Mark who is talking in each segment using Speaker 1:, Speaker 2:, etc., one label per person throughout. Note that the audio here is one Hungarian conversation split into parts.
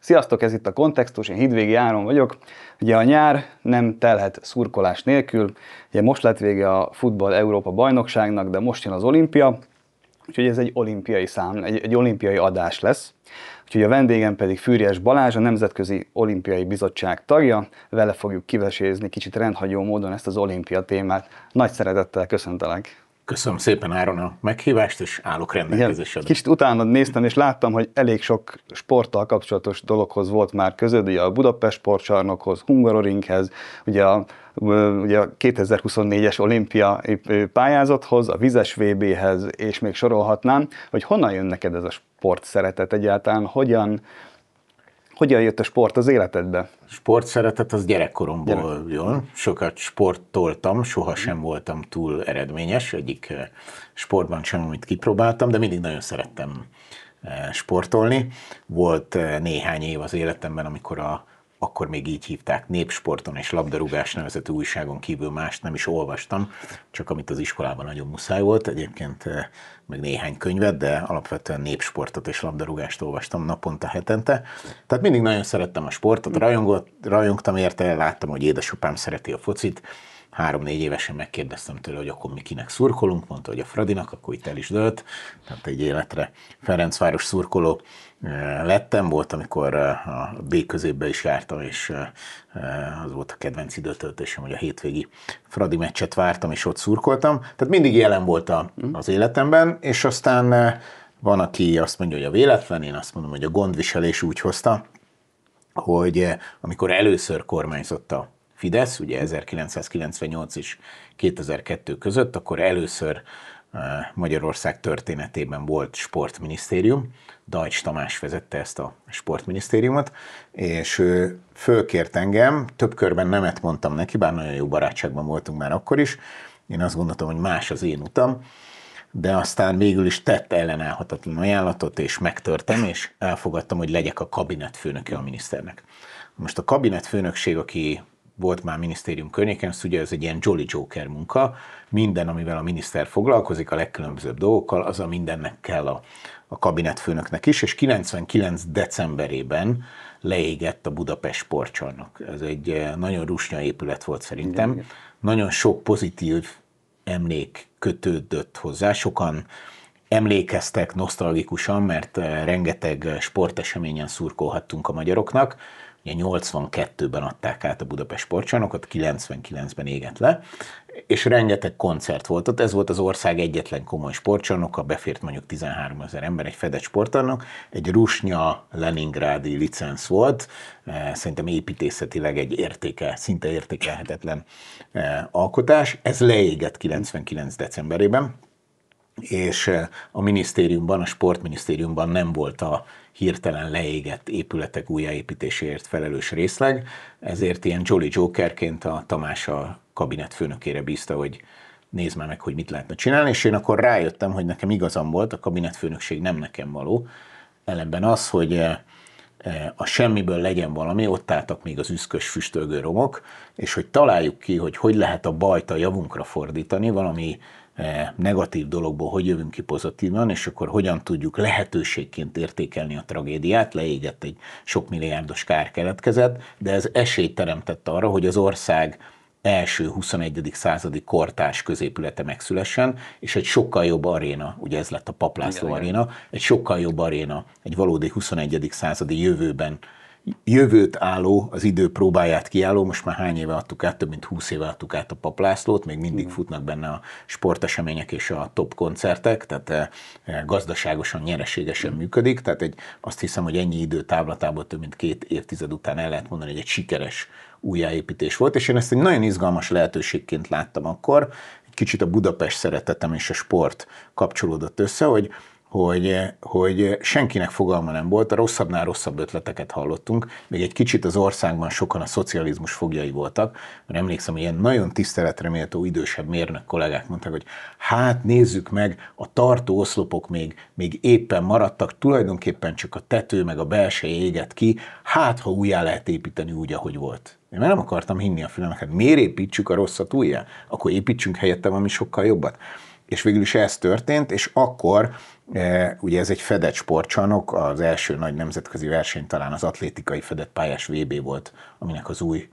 Speaker 1: Sziasztok, ez itt a Kontextus, én Hidvégi Áron vagyok. Ugye a nyár nem telhet szurkolás nélkül. Ugye most lett vége a futball Európa bajnokságnak, de most jön az olimpia, úgyhogy ez egy olimpiai szám, egy, egy olimpiai adás lesz. Úgyhogy a vendégem pedig Fűries Balázs, a Nemzetközi Olimpiai Bizottság tagja. Vele fogjuk kivesézni kicsit rendhagyó módon ezt az olimpia témát. Nagy szeretettel köszöntelek! Köszönöm szépen Áron a meghívást,
Speaker 2: és állok rendelkezésre.
Speaker 1: Kicsit utána néztem, és láttam, hogy elég sok sporttal kapcsolatos dologhoz volt már közöd, ugye a Budapest sportcsarnokhoz, Hungaroringhez, ugye a ugye a 2024-es olimpia pályázathoz, a vizes VB-hez, és még sorolhatnám, hogy honnan jön neked ez a sport szeretet egyáltalán, hogyan
Speaker 2: hogyan jött a sport az életedbe? Sport szeretet az gyerekkoromból Gyerek. jön. Sokat sportoltam, soha sem voltam túl eredményes, egyik eh, sportban sem, amit kipróbáltam, de mindig nagyon szerettem eh, sportolni. Volt eh, néhány év az életemben, amikor a akkor még így hívták, népsporton és labdarúgás nevezetű újságon kívül mást nem is olvastam, csak amit az iskolában nagyon muszáj volt, egyébként eh, meg néhány könyvet, de alapvetően népsportot és labdarúgást olvastam naponta, hetente. Tehát mindig nagyon szerettem a sportot, rajongott, rajongtam érte, láttam, hogy édesapám szereti a focit, három-négy évesen megkérdeztem tőle, hogy akkor mi kinek szurkolunk, mondta, hogy a Fradinak, akkor itt el is dölt, tehát egy életre Ferencváros szurkoló lettem. Volt, amikor eh, a B középbe is jártam, és eh, eh, az volt a kedvenc időtöltésem, hogy a hétvégi Fradi meccset vártam, és ott szurkoltam. Tehát mindig jelen volt a mhm. az életemben, és aztán van, aki azt mondja, hogy a véletlen, én azt mondom, hogy a gondviselés úgy hozta, hogy amikor először kormányzott a Fidesz, ugye 1998 és 2002 között, akkor először Magyarország történetében volt sportminisztérium, Dajcs Tamás vezette ezt a sportminisztériumot, és ő fölkért engem, több körben nemet mondtam neki, bár nagyon jó barátságban voltunk már akkor is, én azt gondoltam, hogy más az én utam, de aztán végül is tett ellenállhatatlan ajánlatot, és megtörtem, és elfogadtam, hogy legyek a főnöke a miniszternek. Most a kabinetfőnökség, aki volt már minisztérium környéken, azt szóval ugye ez egy ilyen Jolly Joker munka, minden, amivel a miniszter foglalkozik, a legkülönbözőbb dolgokkal, az a mindennek kell a, a kabinetfőnöknek is, és 99 decemberében leégett a Budapest sportcsarnok. Ez egy eh, nagyon rusnya épület volt szerintem. igen. Nagyon sok pozitív emlék kötődött hozzá, sokan emlékeztek nosztalgikusan, mert eh, rengeteg eh, sporteseményen szurkolhattunk a magyaroknak, ugye 82-ben adták át a Budapest sportcsarnokot, 99-ben égett le, és rengeteg koncert volt ott, ez volt az ország egyetlen komoly sportcsarnoka, befért mondjuk 13 ezer ember, egy fedett sportcsarnok, egy rusnya leningrádi licensz volt, eh, szerintem építészetileg egy értéke, szinte értékelhetetlen eh, alkotás, ez leégett 99 decemberében, és eh, a minisztériumban, a sportminisztériumban nem volt a hirtelen leégett épületek újjáépítéséért felelős részleg, ezért ilyen Jolly Jokerként a Tamás a kabinet főnökére bízta, hogy nézd már meg, hogy mit lehetne csinálni, és én akkor rájöttem, hogy nekem igazam volt, a kabinetfőnökség nem nekem való, ellenben az, hogy eh, eh, a semmiből legyen valami, ott álltak még az üszkös füstölgő romok, és hogy találjuk ki, hogy hogy lehet a bajt a javunkra fordítani, valami E, negatív dologból hogy jövünk ki pozitívan, és akkor hogyan tudjuk lehetőségként értékelni a tragédiát, leégett egy sok milliárdos kár keletkezett, de ez esélyt teremtett arra, hogy az ország első 21. századi kortás középülete megszülessen, és egy sokkal jobb aréna, ugye ez lett a Paplászló aréna, egy sokkal jobb aréna, egy valódi 21. századi jövőben jövőt álló, az idő próbáját kiálló, most már hány éve adtuk át, több mint 20 éve adtuk át a paplászlót, még mindig uh-huh. futnak benne a sportesemények és a top koncertek, tehát eh, eh, gazdaságosan, nyereségesen uh-huh. működik, tehát egy, azt hiszem, hogy ennyi idő távlatából több mint két évtized után el lehet mondani, hogy egy sikeres újjáépítés volt, és én ezt egy nagyon izgalmas lehetőségként láttam akkor, egy kicsit a Budapest szeretetem és a sport kapcsolódott össze, hogy hogy, eh, hogy eh, senkinek fogalma nem volt, a rosszabbnál rosszabb ötleteket hallottunk, még egy kicsit az országban sokan a szocializmus fogjai voltak, mert emlékszem, ilyen nagyon tiszteletre méltó idősebb mérnök kollégák mondták, hogy hát nézzük meg, a tartó oszlopok még, még éppen maradtak, tulajdonképpen csak a tető meg a belső éget ki, hát ha újjá lehet építeni úgy, ahogy volt. Én nem akartam hinni a fülemeket, hát miért építsük a rosszat újjá? Akkor építsünk helyette valami sokkal jobbat. És végül is ez történt, és akkor E, ugye ez egy fedett sportcsarnok, az első nagy nemzetközi verseny talán az atlétikai fedett pályás VB volt, aminek az új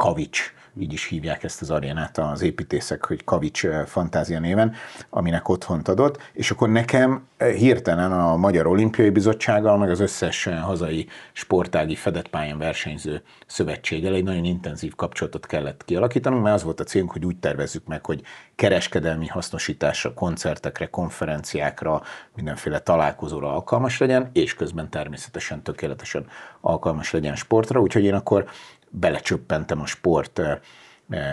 Speaker 2: kavics így is hívják ezt az arénát az építészek, hogy Kavics eh, fantázia néven, aminek otthont adott, és akkor nekem eh, hirtelen a Magyar Olimpiai Bizottsággal, meg az összes eh, hazai sportági fedett pályán versenyző szövetséggel egy nagyon intenzív kapcsolatot kellett kialakítanunk, mert az volt a célunk, hogy úgy tervezzük meg, hogy kereskedelmi hasznosításra, koncertekre, konferenciákra, mindenféle találkozóra alkalmas legyen, és közben természetesen tökéletesen alkalmas legyen sportra, úgyhogy én akkor belecsöppentem a sport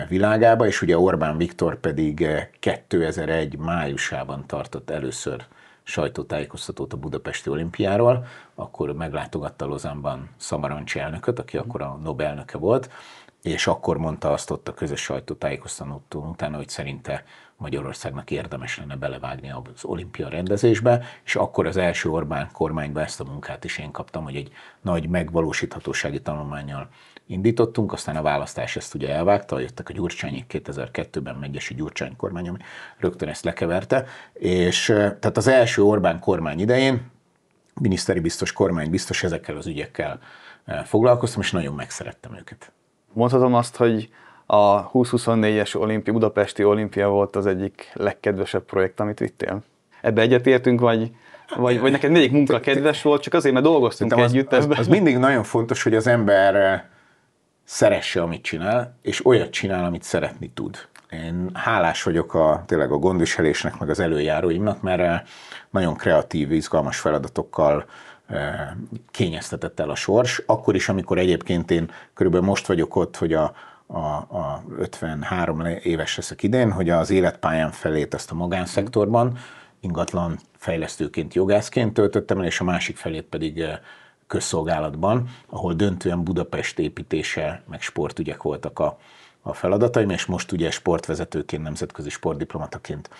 Speaker 2: világába, és ugye Orbán Viktor pedig 2001 májusában tartott először sajtótájékoztatót a Budapesti olimpiáról, akkor meglátogatta Lozánban Szamarancs elnököt, aki akkor a Nobel-elnöke volt, és akkor mondta azt ott a közös sajtótájékoztatón utána, hogy szerinte Magyarországnak érdemes lenne belevágni az olimpia rendezésbe, és akkor az első Orbán kormányban ezt a munkát is én kaptam, hogy egy nagy megvalósíthatósági tanulmányjal indítottunk, aztán a választás ezt ugye elvágta, jöttek a Gyurcsányik 2002-ben Megyesi Gyurcsány kormány, ami rögtön ezt lekeverte, és tehát az első Orbán kormány idején miniszteri biztos, kormány biztos ezekkel az ügyekkel foglalkoztam, és nagyon megszerettem őket. Mondhatom azt, hogy a 2024-es
Speaker 1: olimpi, budapesti olimpia volt az egyik legkedvesebb projekt, amit vittél? Ebbe egyetértünk, vagy, vagy, vagy neked mindig munka kedves volt, csak azért, mert dolgoztunk együtt az, Az, az
Speaker 2: mindig nagyon fontos, hogy az ember szeresse, amit csinál, és olyat csinál, amit szeretni tud. Én hálás vagyok a, tényleg a gondviselésnek, meg az előjáróimnak, mert eh, nagyon kreatív, izgalmas feladatokkal eh, kényeztetett el a sors. Akkor is, amikor egyébként én körülbelül most vagyok ott, hogy a, a, a 53 éves leszek idén, hogy az életpályám felét azt a magánszektorban ingatlan fejlesztőként, jogászként töltöttem el, és a másik felét pedig eh, közszolgálatban, ahol döntően Budapest építése, meg sportügyek voltak a, a feladataim, és most ugye sportvezetőként, nemzetközi sportdiplomataként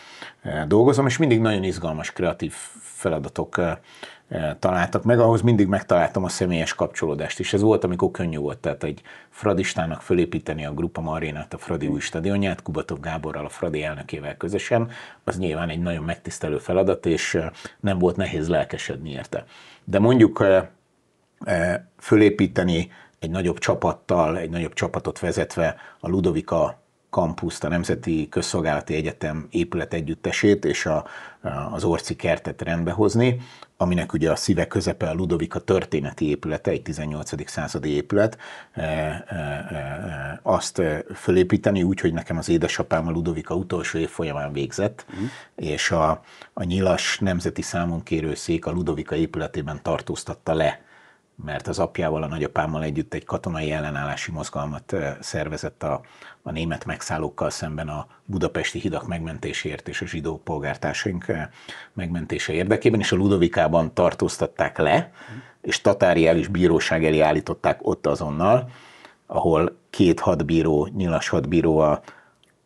Speaker 2: e, dolgozom, és mindig nagyon izgalmas, kreatív feladatok e, e, találtak meg, ahhoz mindig megtaláltam a személyes kapcsolódást, és ez volt, amikor könnyű volt, tehát egy Fradistának fölépíteni a Grupa Marénát, a Fradi új stadionját, Kubatov Gáborral, a Fradi elnökével közösen, az nyilván egy nagyon megtisztelő feladat, és nem volt nehéz lelkesedni érte. De mondjuk fölépíteni egy nagyobb csapattal, egy nagyobb csapatot vezetve a Ludovika kampuszt, a Nemzeti Közszolgálati Egyetem épület együttesét és a, az Orci kertet rendbehozni, aminek ugye a szíve közepe a Ludovika történeti épülete, egy 18. századi épület, e, e, e, azt fölépíteni úgy, hogy nekem az édesapám a Ludovika utolsó év folyamán végzett, mm. és a, a nyilas nemzeti szék a Ludovika épületében tartóztatta le mert az apjával, a nagyapámmal együtt egy katonai ellenállási mozgalmat szervezett a, a német megszállókkal szemben a budapesti hidak megmentéséért és a zsidó polgártársaink megmentése érdekében, és a Ludovikában tartóztatták le, és tatári el bíróság elé állították ott azonnal, ahol két hadbíró, nyilas hadbíró a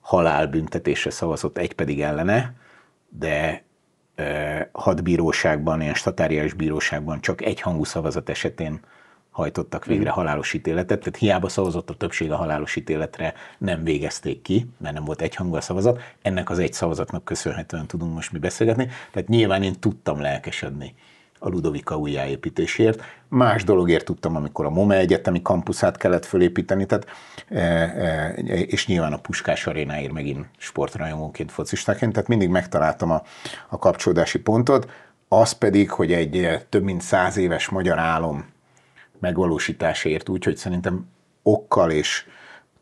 Speaker 2: halálbüntetésre szavazott, egy pedig ellene, de hat bíróságban, ilyen statáriás bíróságban csak egyhangú szavazat esetén hajtottak végre mm. halálos ítéletet, tehát hiába szavazott a többség a halálos ítéletre, nem végezték ki, mert nem volt egyhangú a szavazat. Ennek az egy szavazatnak köszönhetően tudunk most mi beszélgetni, tehát nyilván én tudtam lelkesedni a Ludovika újjáépítésért. Más dologért tudtam, amikor a MOME egyetemi kampuszát kellett fölépíteni, tehát, e, e, és nyilván a Puskás arénáért megint sportrajongóként, focistáként, tehát mindig megtaláltam a, a kapcsolódási pontot, az pedig, hogy egy e, több mint száz éves magyar álom megvalósításáért, úgyhogy szerintem okkal és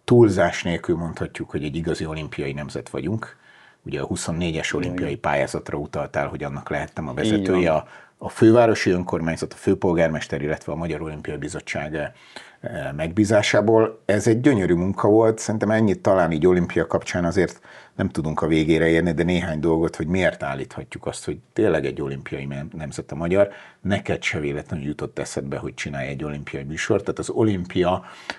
Speaker 2: túlzás nélkül mondhatjuk, hogy egy igazi olimpiai nemzet vagyunk. Ugye a 24-es olimpiai pályázatra utaltál, hogy annak lehettem a vezetője, a a fővárosi önkormányzat, a főpolgármester, illetve a Magyar Olimpiai Bizottság eh, megbízásából. Ez egy gyönyörű munka volt, szerintem ennyit talán így olimpia kapcsán azért nem tudunk a végére érni, de néhány dolgot, hogy miért állíthatjuk azt, hogy tényleg egy olimpiai nemzet a magyar. Neked se véletlenül jutott eszedbe, hogy csinálj egy olimpiai műsort, tehát az olimpia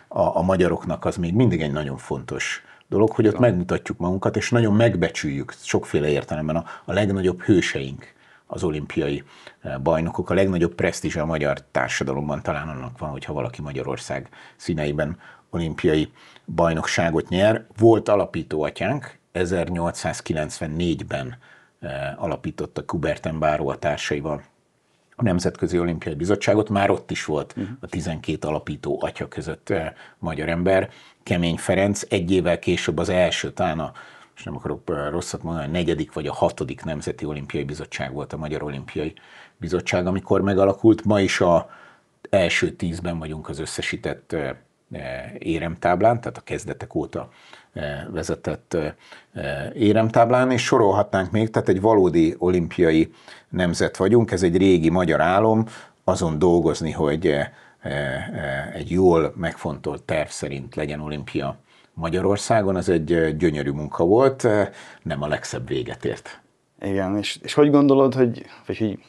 Speaker 2: a, a magyaroknak az még mindig egy nagyon fontos dolog, hogy ott megmutatjuk magunkat, és nagyon megbecsüljük sokféle értelemben a, a legnagyobb hőseink az olimpiai eh, bajnokok. A legnagyobb presztízs a magyar társadalomban talán annak van, hogyha valaki Magyarország színeiben olimpiai bajnokságot nyer. Volt alapító atyánk, 1894-ben eh, alapította Kuberten Báró a társaival a Nemzetközi Olimpiai Bizottságot, már ott is volt a 12 alapító atya között eh, magyar ember, Kemény Ferenc, egy évvel később az első, talán a és nem akarok rosszat mondani, a negyedik vagy a hatodik Nemzeti Olimpiai Bizottság volt a Magyar Olimpiai Bizottság, amikor megalakult. Ma is a első tízben vagyunk az összesített éremtáblán, tehát a kezdetek óta vezetett éremtáblán, és sorolhatnánk még, tehát egy valódi olimpiai nemzet vagyunk, ez egy régi magyar álom, azon dolgozni, hogy egy jól megfontolt terv szerint legyen olimpia Magyarországon, az egy eh, gyönyörű munka volt, eh, nem a legszebb véget ért. Igen, és, és hogy gondolod,
Speaker 1: hogy, vagy hogy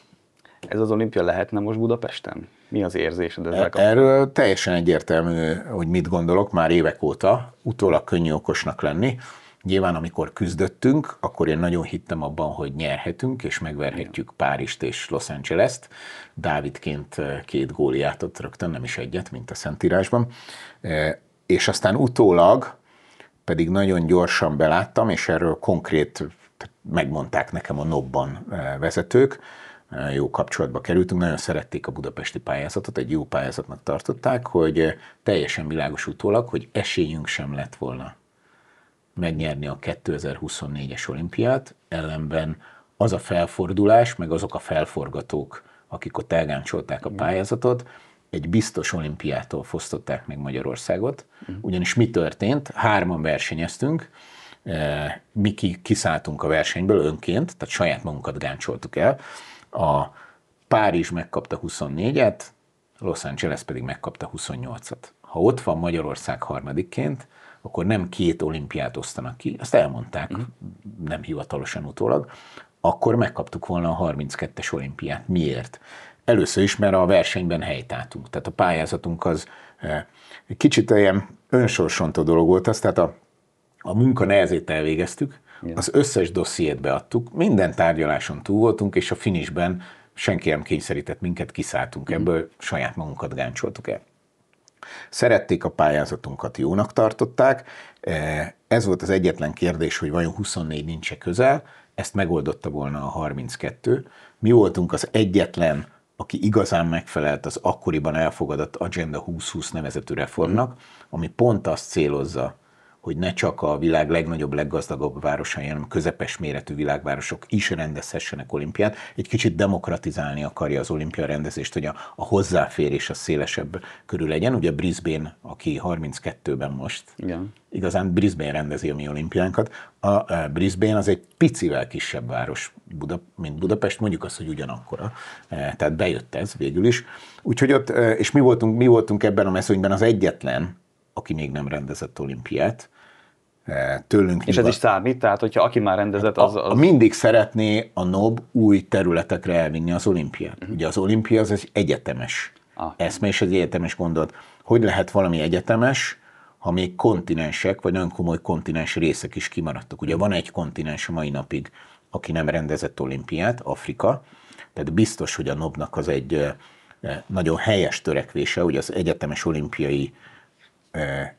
Speaker 1: ez az olimpia lehetne most Budapesten? Mi az érzésed ezzel e-, kapcsolatban?
Speaker 2: Erről teljesen egyértelmű, hogy mit gondolok már évek óta, utólag könnyű okosnak lenni. Nyilván, amikor küzdöttünk, akkor én nagyon hittem abban, hogy nyerhetünk, és megverhetjük Párizst és Los Angeles-t. Dávidként eh, két góliátot rögtön, nem is egyet, mint a Szentírásban. És aztán utólag pedig nagyon gyorsan beláttam, és erről konkrét megmondták nekem a NOB-ban eh, vezetők, eh, jó kapcsolatba kerültünk, nagyon szerették a budapesti pályázatot, egy jó pályázatnak tartották, hogy eh, teljesen világos utólag, hogy esélyünk sem lett volna megnyerni a 2024-es olimpiát, ellenben az a felfordulás, meg azok a felforgatók, akik ott elgáncsolták a pályázatot, egy biztos olimpiától fosztották meg Magyarországot, ugyanis mi történt? Hárman versenyeztünk, eh, mi kiszálltunk a versenyből önként, tehát saját magunkat gáncsoltuk el. A Párizs megkapta 24-et, Los Angeles pedig megkapta 28-at. Ha ott van Magyarország harmadikként, akkor nem két olimpiát osztanak ki, azt elmondták, uh-huh. nem hivatalosan utólag, akkor megkaptuk volna a 32-es olimpiát. Miért? először is, mert a versenyben helytáltunk. Tehát a pályázatunk az eh, kicsit ilyen önsorsontó dolog volt az, tehát a, a munka nehezét elvégeztük, Igen. az összes dossziét beadtuk, minden tárgyaláson túl voltunk, és a finisben senki nem kényszerített minket, kiszálltunk mm. ebből, saját magunkat gáncsoltuk el. Szerették a pályázatunkat, jónak tartották. Eh, ez volt az egyetlen kérdés, hogy vajon 24 nincs-e közel, ezt megoldotta volna a 32. Mi voltunk az egyetlen aki igazán megfelelt az akkoriban elfogadott Agenda 2020 nevezetű reformnak, ami pont azt célozza, hogy ne csak a világ legnagyobb, leggazdagabb városai, hanem közepes méretű világvárosok is rendezhessenek olimpiát. Egy kicsit demokratizálni akarja az olimpia rendezést, hogy a, a hozzáférés a szélesebb körül legyen. Ugye Brisbane, aki 32-ben most, Igen. igazán Brisbane rendezi a mi olimpiánkat. A, a Brisbane az egy picivel kisebb város, Buda, mint Budapest, mondjuk azt, hogy ugyanakkora. E, tehát bejött ez végül is. Úgyhogy ott, e, és mi voltunk, mi voltunk ebben a mezőnyben az egyetlen, aki még nem rendezett olimpiát, E, tőlünk És nyugat. ez is
Speaker 1: számít, tehát hogyha aki már rendezett, az, hát az... A,
Speaker 2: mindig szeretné a NOB új területekre elvinni az olimpiát. Uh-huh. Mhm. Ugye az olimpia az egy egyetemes ah. eszme és egy egyetemes gondolat. Hogy lehet valami egyetemes, ha még kontinensek, vagy nagyon komoly kontinens részek is kimaradtak. Ugye van egy kontinens a mai napig, aki nem rendezett olimpiát, Afrika, tehát biztos, hogy a NOB-nak az egy e, e, nagyon helyes törekvése, hogy az egyetemes olimpiai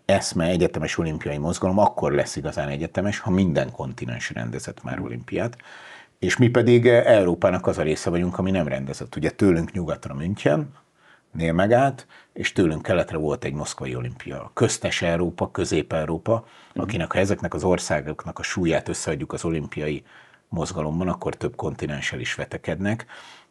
Speaker 2: eszme, egyetemes olimpiai mozgalom akkor lesz igazán egyetemes, ha minden kontinens rendezett már olimpiát, és mi pedig Európának az a része vagyunk, ami nem rendezett. Ugye tőlünk nyugatra München, nél megállt, és tőlünk keletre volt egy moszkvai olimpia. Köztes Európa, Közép-Európa, mhm. akinek ha ezeknek az országoknak a súlyát összeadjuk az olimpiai mozgalomban, akkor több kontinenssel is vetekednek,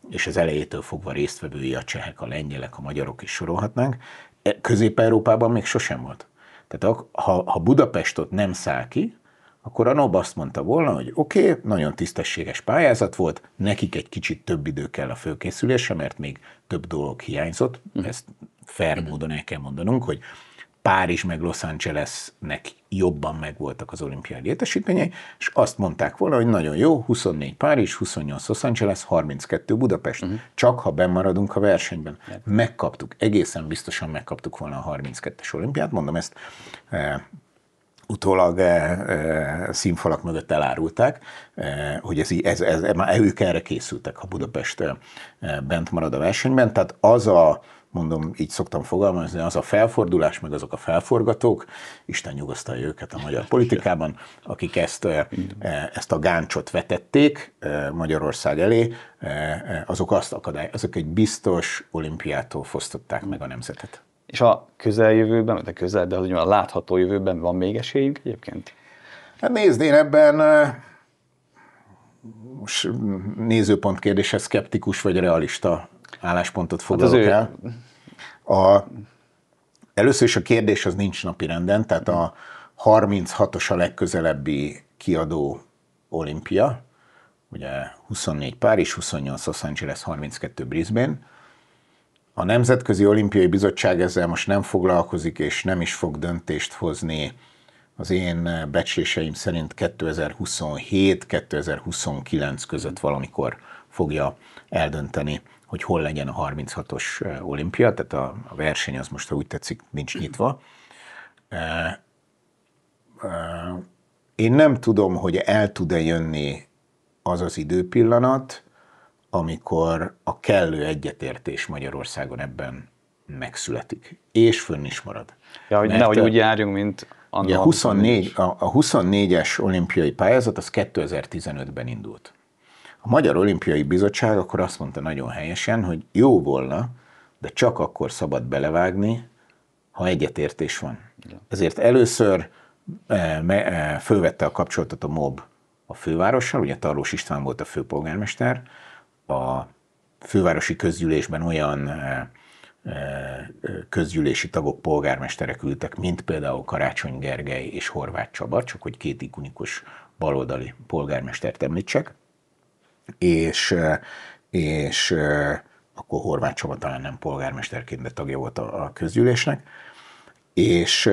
Speaker 2: és az elejétől fogva résztvevői a csehek, a lengyelek, a magyarok is sorolhatnánk, E, Közép-Európában még sosem volt. Tehát ha, ha Budapestot nem száll ki, akkor a NOB azt mondta volna, hogy oké, okay, nagyon tisztességes pályázat volt, nekik egy kicsit több idő kell a fölkészülésre, mert még több dolog hiányzott, ezt fair módon el kell mondanunk, hogy Párizs meg Los Angelesnek jobban megvoltak az olimpiai létesítményei, és azt mondták volna, hogy nagyon jó, 24 Párizs, 28 Los Angeles, 32 Budapest. Uh-huh. Csak ha bemaradunk a versenyben. Megkaptuk, egészen biztosan megkaptuk volna a 32-es olimpiát, mondom ezt e, utólag e, e, színfalak mögött elárulták, e, hogy ez, ez, ez, ez, ők erre készültek, ha Budapest e, e, bent marad a versenyben. Tehát az a mondom, így szoktam fogalmazni, az a felfordulás, meg azok a felforgatók, Isten nyugasztalja őket a magyar politikában, akik ezt, eh, eh, ezt a gáncsot vetették eh, Magyarország elé, azok azt akadály, azok egy biztos olimpiától fosztották meg a nemzetet.
Speaker 1: És a közeljövőben, vagy a közel, de hogy a látható jövőben van még esélyünk egyébként?
Speaker 2: Hát nézd, én ebben most nézőpont kérdése, szkeptikus vagy realista álláspontot hát foglalok hát ő... el. A, először is a kérdés az nincs napirenden, tehát a 36-os a legközelebbi kiadó olimpia, ugye 24 Párizs, 28 Los Angeles, 32 Brisbane. A Nemzetközi Olimpiai Bizottság ezzel most nem foglalkozik, és nem is fog döntést hozni az én becsléseim szerint 2027-2029 között valamikor fogja eldönteni hogy hol legyen a 36-os olimpia, tehát a, a verseny az most, ha úgy tetszik, nincs nyitva. Én nem tudom, hogy el tud-e jönni az az időpillanat, amikor a kellő egyetértés Magyarországon ebben megszületik, és fönn is marad. Ja, hogy nehogy úgy járjunk, mint annak. A, 24, a, a 24-es olimpiai pályázat az 2015-ben indult. A Magyar Olimpiai Bizottság akkor azt mondta nagyon helyesen, hogy jó volna, de csak akkor szabad belevágni, ha egyetértés van. Igen. Ezért először eh, eh, fölvette a kapcsolatot a MOB a fővárossal, ugye Tarlós István volt a főpolgármester, a fővárosi közgyűlésben olyan eh, közgyűlési tagok, polgármesterek ültek, mint például Karácsony Gergely és Horváth Csaba, csak hogy két ikonikus baloldali polgármestert említsek és, és akkor Horváth Csaba talán nem polgármesterként, de tagja volt a, a közgyűlésnek, és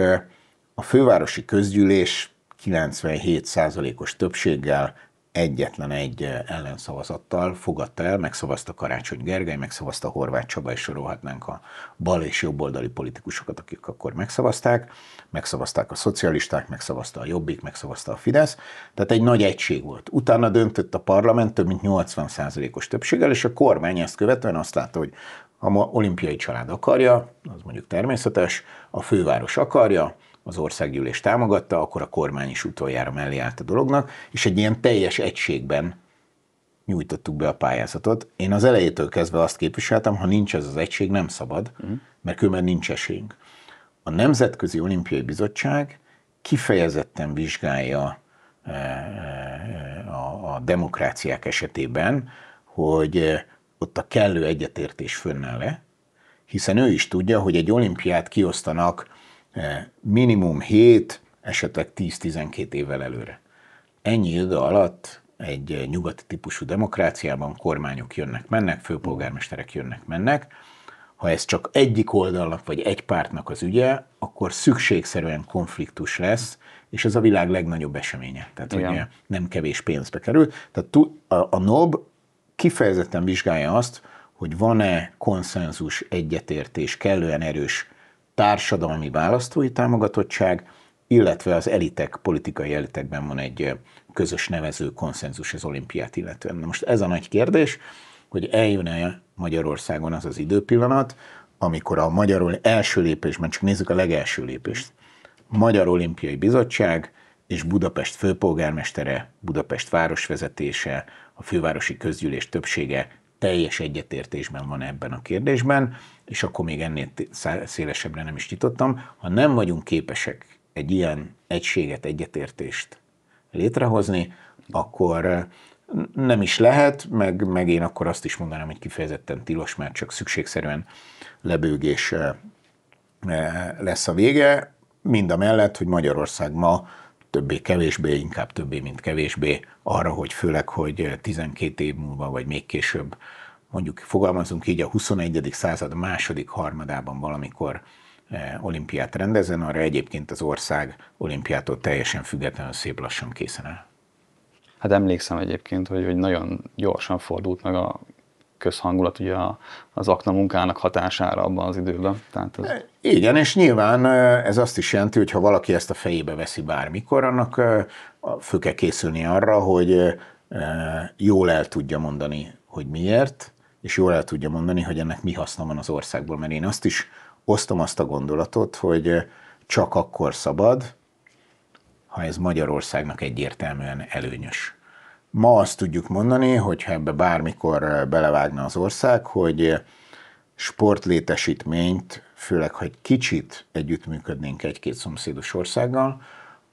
Speaker 2: a fővárosi közgyűlés 97%-os többséggel egyetlen egy eh, ellenszavazattal fogadta el, megszavazta Karácsony Gergely, megszavazta Horváth Csaba, és sorolhatnánk a bal és jobboldali politikusokat, akik akkor megszavazták, megszavazták a szocialisták, megszavazta a Jobbik, megszavazta a Fidesz, tehát egy nagy egység volt. Utána döntött a parlament több mint 80%-os többséggel, és a kormány ezt követően azt látta, hogy ha ma olimpiai család akarja, az mondjuk természetes, a főváros akarja, az országgyűlés támogatta, akkor a kormány is utoljára mellé állt a dolognak, és egy ilyen teljes egységben nyújtottuk be a pályázatot. Én az elejétől kezdve azt képviseltem, ha nincs ez az egység, nem szabad, mhm. mert különben nincs esélyünk. A Nemzetközi Olimpiai Bizottság kifejezetten vizsgálja eh, eh, a, demokráciák esetében, hogy eh, ott a kellő egyetértés fönnáll-e, hiszen ő is tudja, hogy egy olimpiát kiosztanak Eh, minimum 7, esetleg 10-12 évvel előre. Ennyi idő alatt egy eh, nyugati típusú demokráciában kormányok jönnek-mennek, főpolgármesterek jönnek-mennek. Ha ez csak egyik oldalnak vagy egy pártnak az ügye, akkor szükségszerűen konfliktus lesz, és ez a világ legnagyobb eseménye. Tehát Igen. hogy eh, nem kevés pénzbe kerül. Tehát a, a NOB kifejezetten vizsgálja azt, hogy van-e konszenzus, egyetértés, kellően erős társadalmi választói támogatottság, illetve az elitek, politikai elitekben van egy közös nevező konszenzus az olimpiát illetően. Na most ez a nagy kérdés, hogy eljön-e Magyarországon az az időpillanat, amikor a magyar első lépésben, csak nézzük a legelső lépést, Magyar Olimpiai Bizottság és Budapest főpolgármestere, Budapest városvezetése, a fővárosi közgyűlés többsége teljes egyetértésben van ebben a kérdésben, és akkor még ennél szélesebbre nem is nyitottam. Ha nem vagyunk képesek egy ilyen egységet, egyetértést létrehozni, akkor eh, nem is lehet, meg, meg én akkor azt is mondanám, hogy kifejezetten tilos, mert csak szükségszerűen lebőgés eh, eh, lesz a vége, mind a mellett, hogy Magyarország ma többé-kevésbé, inkább többé, mint kevésbé arra, hogy főleg, hogy 12 év múlva, vagy még később, mondjuk fogalmazunk így a 21. század második harmadában valamikor eh, olimpiát rendezen, arra egyébként az ország olimpiától teljesen függetlenül szép lassan készen áll. Hát emlékszem egyébként, hogy, hogy nagyon gyorsan fordult meg a
Speaker 1: közhangulat ugye az akna munkának hatására abban az időben. Tehát
Speaker 2: az. E, igen, és nyilván e, ez azt is jelenti, hogy ha valaki ezt a fejébe veszi bármikor, annak e, föl kell készülni arra, hogy jól el tudja mondani, hogy miért, és jól el tudja mondani, hogy ennek mi haszna van az országból, mert én azt is osztom azt a gondolatot, hogy csak akkor szabad, ha ez Magyarországnak egyértelműen előnyös. Ma azt tudjuk mondani, hogy ebbe bármikor eh, belevágna az ország, hogy eh, sportlétesítményt, főleg ha egy kicsit együttműködnénk egy-két szomszédos országgal,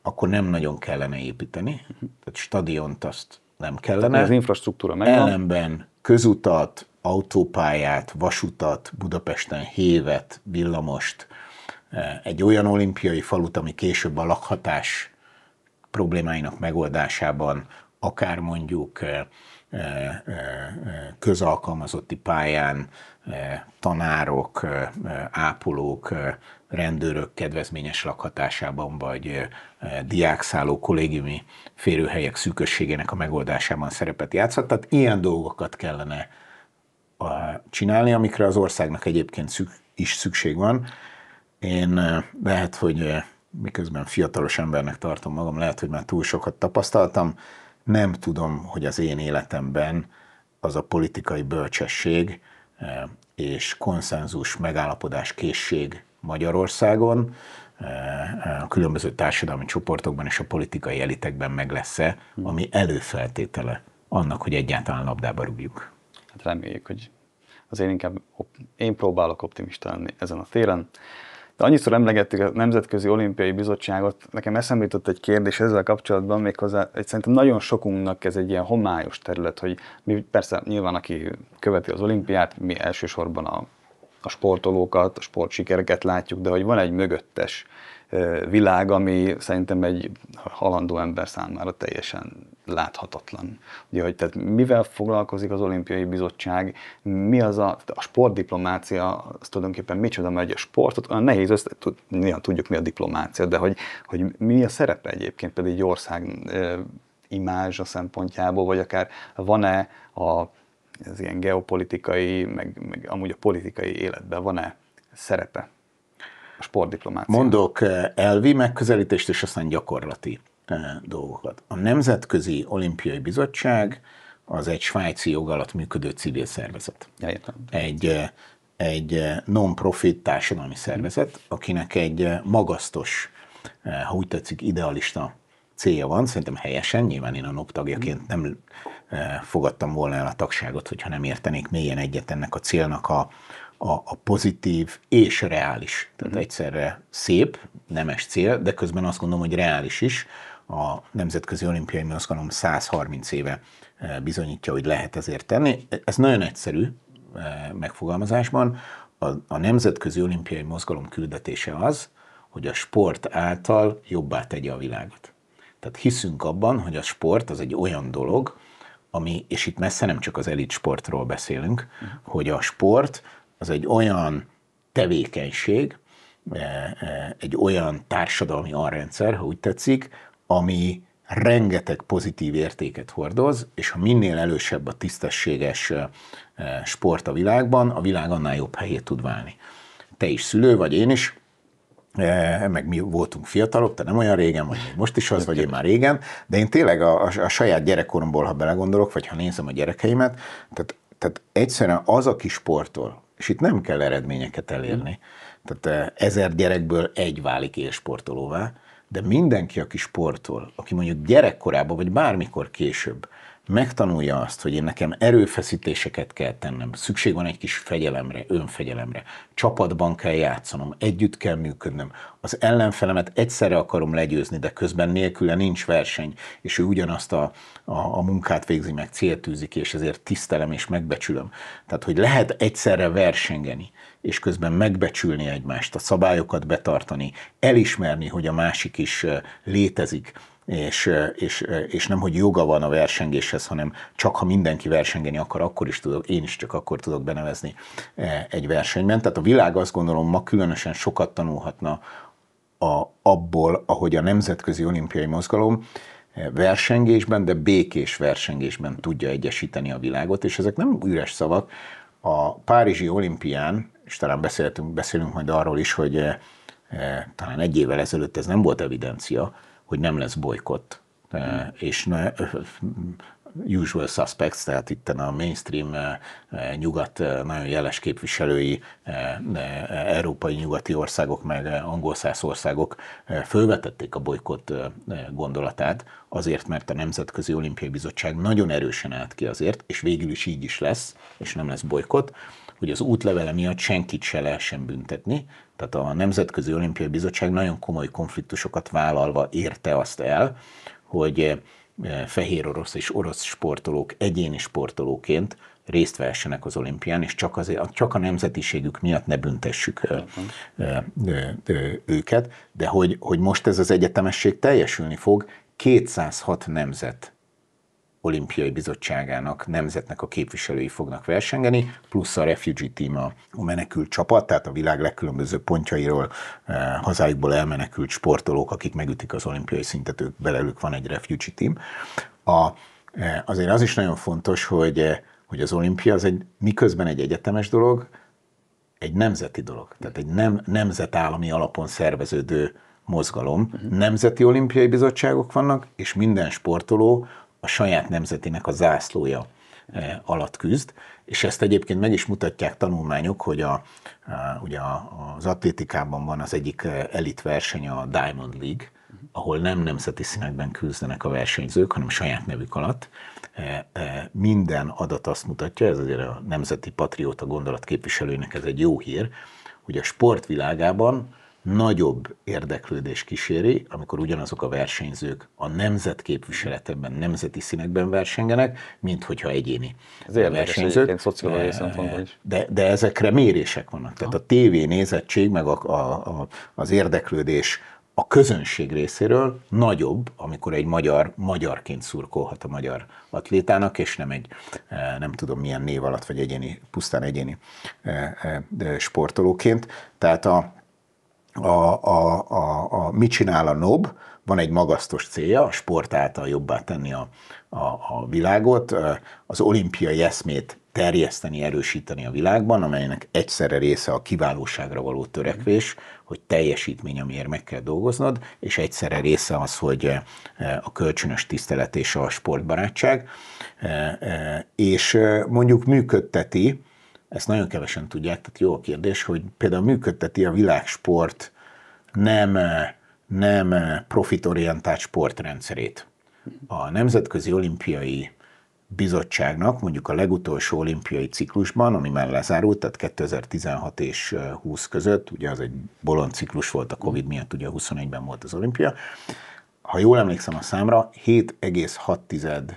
Speaker 2: akkor nem nagyon kellene építeni. Tehát stadiont azt nem kellene. Az infrastruktúra megvan. Ellenben közutat, autópályát, vasutat, Budapesten hévet, villamost, eh, egy olyan olimpiai falut, ami később a lakhatás problémáinak megoldásában akár mondjuk közalkalmazotti pályán tanárok, ápolók, rendőrök kedvezményes lakhatásában, vagy diákszálló kollégiumi férőhelyek szűkösségének a megoldásában szerepet játszott. Tehát ilyen dolgokat kellene csinálni, amikre az országnak egyébként szük, is szükség van. Én lehet, hogy miközben fiatalos embernek tartom magam, lehet, hogy már túl sokat tapasztaltam, nem tudom, hogy az én életemben az a politikai bölcsesség eh, és konszenzus, megállapodás, készség Magyarországon, eh, a különböző társadalmi csoportokban és a politikai elitekben meg lesz-e, ami előfeltétele annak, hogy egyáltalán labdába rúgjuk.
Speaker 1: Hát reméljük, hogy azért inkább én próbálok optimista lenni ezen a téren. De annyiszor emlegettük a Nemzetközi Olimpiai Bizottságot, nekem eszembe jutott egy kérdés ezzel kapcsolatban, méghozzá egy szerintem nagyon sokunknak ez egy ilyen homályos terület, hogy mi persze nyilván, aki követi az olimpiát, mi elsősorban a, a sportolókat, a sportsikereket látjuk, de hogy van egy mögöttes világ, ami szerintem egy halandó ember számára teljesen láthatatlan. Ugye, hogy tehát mivel foglalkozik az olimpiai bizottság, mi az a, a sportdiplomácia, az tulajdonképpen micsoda, mert a sportot olyan nehéz össze, tud, néha tudjuk mi a diplomácia, de hogy, hogy mi a szerepe egyébként pedig egy ország e, imázsa szempontjából, vagy akár van-e a, az ilyen geopolitikai, meg, meg amúgy a politikai életben van-e szerepe
Speaker 2: a sportdiplomácia? Mondok elvi megközelítést, és aztán gyakorlati dolgokat. A Nemzetközi Olimpiai Bizottság az egy svájci jog alatt működő civil szervezet. Egy, egy non-profit társadalmi szervezet, akinek egy magasztos, ha úgy tetszik, idealista célja van, szerintem helyesen, nyilván én a NOP tagjaként nem fogadtam volna el a tagságot, hogyha nem értenék mélyen egyet ennek a célnak a, a, a pozitív és reális. Tehát mhm. egyszerre szép, nemes cél, de közben azt gondolom, hogy reális is, a Nemzetközi Olimpiai Mozgalom 130 éve eh, bizonyítja, hogy lehet ezért tenni. Ez nagyon egyszerű eh, megfogalmazásban. A, a Nemzetközi Olimpiai Mozgalom küldetése az, hogy a sport által jobbá tegye a világot. Tehát hiszünk abban, hogy a sport az egy olyan dolog, ami, és itt messze nem csak az elit sportról beszélünk, hogy a sport az egy olyan tevékenység, eh, egy olyan társadalmi arrendszer, ha úgy tetszik, ami rengeteg pozitív értéket hordoz, és ha minél elősebb a tisztességes sport a világban, a világ annál jobb helyét tud válni. Te is szülő vagy, én is, meg mi voltunk fiatalok, te nem olyan régen, vagy most is az, vagy én már régen, de én tényleg a, a, a saját gyerekkoromból, ha belegondolok, vagy ha nézem a gyerekeimet, tehát, tehát egyszerűen az, aki sportol, és itt nem kell eredményeket elérni, tehát ezer gyerekből egy válik élsportolóvá, de mindenki, aki sportol, aki mondjuk gyerekkorában, vagy bármikor később megtanulja azt, hogy én nekem erőfeszítéseket kell tennem, szükség van egy kis fegyelemre, önfegyelemre, csapatban kell játszanom, együtt kell működnöm, az ellenfelemet egyszerre akarom legyőzni, de közben nélküle nincs verseny, és ő ugyanazt a, a, a munkát végzi meg, céltűzik, és ezért tisztelem és megbecsülöm. Tehát, hogy lehet egyszerre versengeni, és közben megbecsülni egymást, a szabályokat betartani, elismerni, hogy a másik is létezik, és, és, és nem, hogy joga van a versengéshez, hanem csak ha mindenki versengeni akar, akkor is tudok, én is csak akkor tudok benevezni egy versenyben. Tehát a világ azt gondolom ma különösen sokat tanulhatna a, abból, ahogy a nemzetközi olimpiai mozgalom versengésben, de békés versengésben tudja egyesíteni a világot, és ezek nem üres szavak. A Párizsi olimpián és talán beszéltünk, beszélünk majd arról is, hogy e, talán egy évvel ezelőtt ez nem volt evidencia, hogy nem lesz bolykott, e, és ne, usual suspects, tehát itt a mainstream nyugat nagyon jeles képviselői, európai nyugati országok, meg angol országok fölvetették a bolykott gondolatát, azért, mert a Nemzetközi Olimpiai Bizottság nagyon erősen állt ki azért, és végül is így is lesz, és nem lesz bolykott, hogy az útlevele miatt senkit se lehessen büntetni. Tehát a Nemzetközi Olimpiai Bizottság nagyon komoly konfliktusokat vállalva érte azt el, hogy eh, fehér orosz és orosz sportolók egyéni sportolóként részt vehessenek az olimpián, és csak, azért, csak a nemzetiségük miatt ne büntessük eh, eh, őket, de hogy, hogy most ez az egyetemesség teljesülni fog, 206 nemzet olimpiai bizottságának, nemzetnek a képviselői fognak versengeni, plusz a refugee team, a menekült csapat, tehát a világ legkülönböző pontjairól eh, hazájukból elmenekült sportolók, akik megütik az olimpiai szintet, ők belelük van egy refugee team. A, eh, azért az is nagyon fontos, hogy, eh, hogy az olimpia az egy, miközben egy egyetemes dolog, egy nemzeti dolog, tehát egy nem, nemzetállami alapon szerveződő mozgalom. Uh-huh. Nemzeti olimpiai bizottságok vannak, és minden sportoló a saját nemzetének a zászlója e, alatt küzd, és ezt egyébként meg is mutatják tanulmányok, hogy a, a, ugye az atlétikában van az egyik e, elit verseny a Diamond League, ahol nem nemzeti színekben küzdenek a versenyzők, hanem saját nevük alatt. E, minden adat azt mutatja, ez azért a nemzeti patrióta gondolat képviselőnek ez egy jó hír, hogy a sportvilágában nagyobb érdeklődés kíséri, amikor ugyanazok a versenyzők a nemzet képviseletében, nemzeti színekben versengenek, mint hogyha egyéni Ez versenyzők. szociológiai eh, De, de ezekre mérések vannak. Tehát a tévé nézettség, meg a, a, a, az érdeklődés a közönség részéről nagyobb, amikor egy magyar magyarként szurkolhat a magyar atlétának, és nem egy eh, nem tudom milyen név alatt, vagy egyéni, pusztán egyéni eh, sportolóként. Tehát a, a, a, a, a mit csinál a NOB, van egy magasztos célja, a sport által jobbá tenni a, a, a világot, az olimpiai eszmét terjeszteni, erősíteni a világban, amelynek egyszerre része a kiválóságra való törekvés, hogy teljesítmény, amiért meg kell dolgoznod, és egyszerre része az, hogy a kölcsönös tisztelet és a sportbarátság, és mondjuk működteti ezt nagyon kevesen tudják, tehát jó a kérdés, hogy például működteti a világsport nem, nem profitorientált sportrendszerét. A Nemzetközi Olimpiai Bizottságnak mondjuk a legutolsó olimpiai ciklusban, ami már lezárult, tehát 2016 és 20 között, ugye az egy bolond ciklus volt a Covid miatt, ugye 21-ben volt az olimpia, ha jól emlékszem a számra, 7,6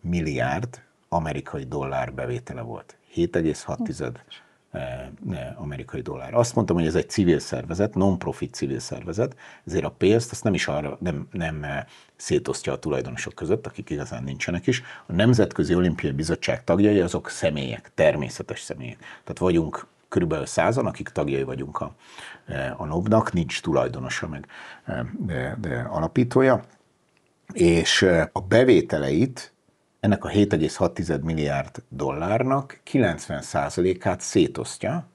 Speaker 2: milliárd amerikai dollár bevétele volt. 7,6 eh, amerikai dollár. Azt mondtam, hogy ez egy civil szervezet, non-profit civil szervezet, ezért a pénzt azt nem is arra, nem, nem eh, szétosztja a tulajdonosok között, akik igazán nincsenek is. A Nemzetközi Olimpiai Bizottság tagjai azok személyek, természetes személyek. Tehát vagyunk körülbelül százan, akik tagjai vagyunk a, eh, a NOB-nak, nincs tulajdonosa meg de, de alapítója, és a bevételeit ennek a 7,6 milliárd dollárnak 90%-át szétosztja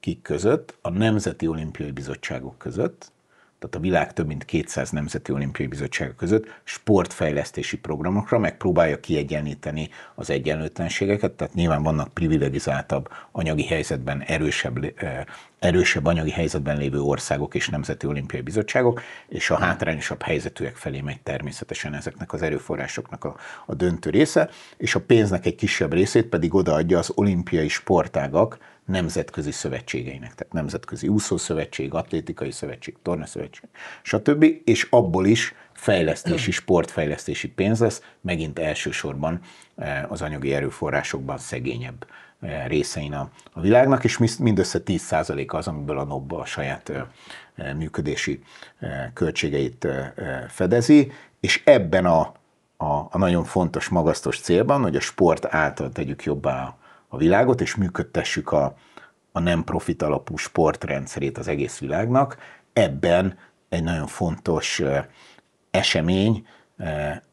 Speaker 2: kik között, a Nemzeti Olimpiai Bizottságok között, tehát a világ több mint 200 nemzeti olimpiai bizottsága között sportfejlesztési programokra megpróbálja kiegyenlíteni az egyenlőtlenségeket, tehát nyilván vannak privilegizáltabb anyagi helyzetben erősebb, eh, erősebb anyagi helyzetben lévő országok és nemzeti olimpiai bizottságok, és a hátrányosabb helyzetűek felé megy természetesen ezeknek az erőforrásoknak a, a döntő része, és a pénznek egy kisebb részét pedig odaadja az olimpiai sportágak, nemzetközi szövetségeinek, tehát Nemzetközi Úszószövetség, Atlétikai Szövetség, Tornaszövetség, stb. És abból is fejlesztési, sportfejlesztési pénz lesz, megint elsősorban eh, az anyagi erőforrásokban szegényebb eh, részein a, a világnak, és mindössze 10% az, amiből a NOB a saját eh, működési költségeit fedezi, és ebben a, a, a nagyon fontos magasztos célban, hogy a sport által tegyük jobbá a a világot, és működtessük a, a nem profit alapú sportrendszerét az egész világnak. Ebben egy nagyon fontos esemény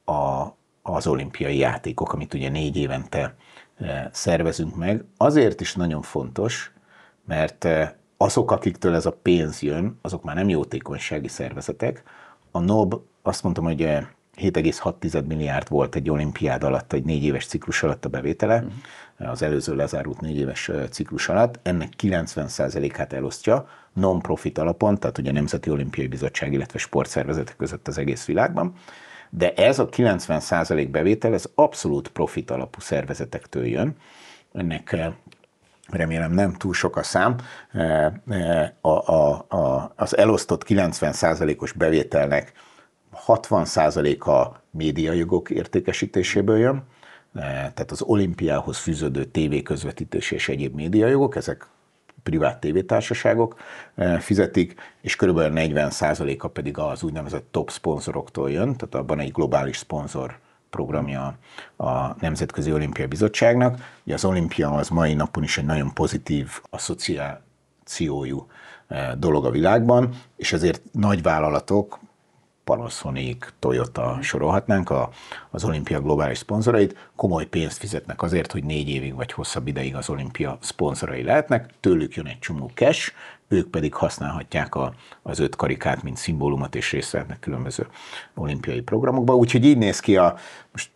Speaker 2: a, az olimpiai játékok, amit ugye négy évente szervezünk meg. Azért is nagyon fontos, mert azok, akiktől ez a pénz jön, azok már nem jótékonysági szervezetek. A NOB azt mondtam, hogy 7,6 milliárd volt egy olimpiád alatt, egy négy éves ciklus alatt a bevétele, uh-huh. az előző lezárult négy éves ciklus alatt. Ennek 90%-át elosztja non-profit alapon, tehát ugye a Nemzeti Olimpiai Bizottság, illetve sportszervezetek között az egész világban. De ez a 90% bevétel, ez abszolút profit alapú szervezetektől jön. Ennek remélem nem túl sok a szám, a, a, a, az elosztott 90%-os bevételnek 60%-a médiajogok értékesítéséből jön, eh, tehát az olimpiához fűződő tévéközvetítés és egyéb médiajogok, ezek privát tévétársaságok eh, fizetik, és kb. 40%-a pedig az úgynevezett top szponzoroktól jön, tehát abban egy globális szponzor programja a Nemzetközi Olimpia Bizottságnak. Ugye az olimpia az mai napon is egy nagyon pozitív asszociációjú eh, dolog a világban, és ezért nagy vállalatok, Panasonic, Toyota, sorolhatnánk a, az olimpia globális szponzorait, komoly pénzt fizetnek azért, hogy négy évig vagy hosszabb ideig az olimpia szponzorai lehetnek, tőlük jön egy csomó cash, ők pedig használhatják a, az öt karikát, mint szimbólumot, és részt vehetnek különböző olimpiai programokba. Úgyhogy így néz ki a, most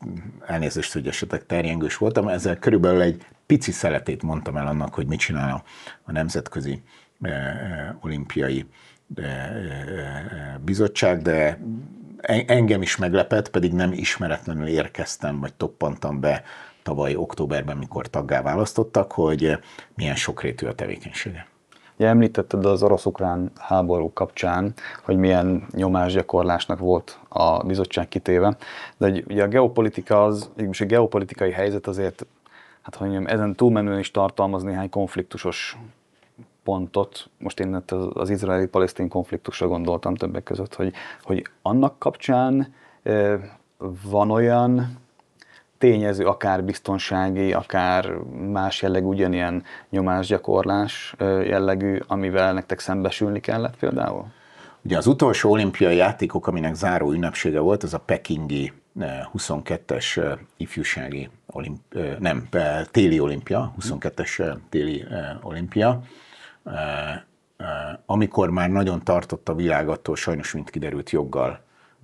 Speaker 2: elnézést, hogy esetleg terjengős voltam, ezzel körülbelül egy pici szeletét mondtam el annak, hogy mit csinál a, a nemzetközi e, e, olimpiai E, e, e, bizottság, de engem is meglepett, pedig nem ismeretlenül érkeztem, vagy toppantam be tavaly októberben, mikor taggá választottak, hogy milyen sokrétű a tevékenysége. ja, említetted az orosz-ukrán
Speaker 1: háború kapcsán, hogy milyen nyomásgyakorlásnak volt a bizottság kitéve, de ugye a geopolitika az, és a geopolitikai helyzet azért, hát hogy mondjam, ezen túlmenően is tartalmaz néhány konfliktusos pontot, most én az, az izraeli-palesztin konfliktusra gondoltam többek között, hogy, hogy annak kapcsán van olyan tényező, akár biztonsági, akár más
Speaker 2: jellegű, ugyanilyen nyomásgyakorlás jellegű, amivel nektek szembesülni kellett például? Ugye az utolsó olimpiai játékok, aminek záró ünnepsége volt, az a pekingi 22-es ifjúsági olimp, nem, téli olimpia, 22-es téli olimpia, amikor már nagyon tartott a világ attól, sajnos mint kiderült joggal,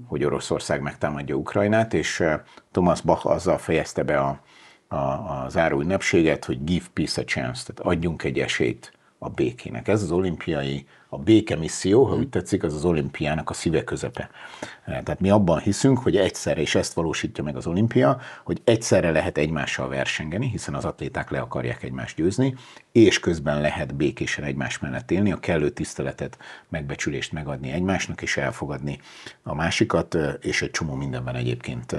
Speaker 2: hogy Oroszország megtámadja Ukrajnát, és Thomas Bach azzal fejezte be a, a, a záró ünnepséget, hogy give peace a chance, tehát adjunk egy esélyt a békének. Ez az olimpiai a békemisszió, ha mhm. úgy tetszik, az az olimpiának a szíve közepe. Tehát mi abban hiszünk, hogy egyszerre, és ezt valósítja meg az olimpia, hogy egyszerre lehet egymással versengeni, hiszen az atléták le akarják egymást győzni, és közben lehet békésen egymás mellett élni, a kellő tiszteletet, megbecsülést megadni egymásnak, és elfogadni a másikat, és egy csomó mindenben egyébként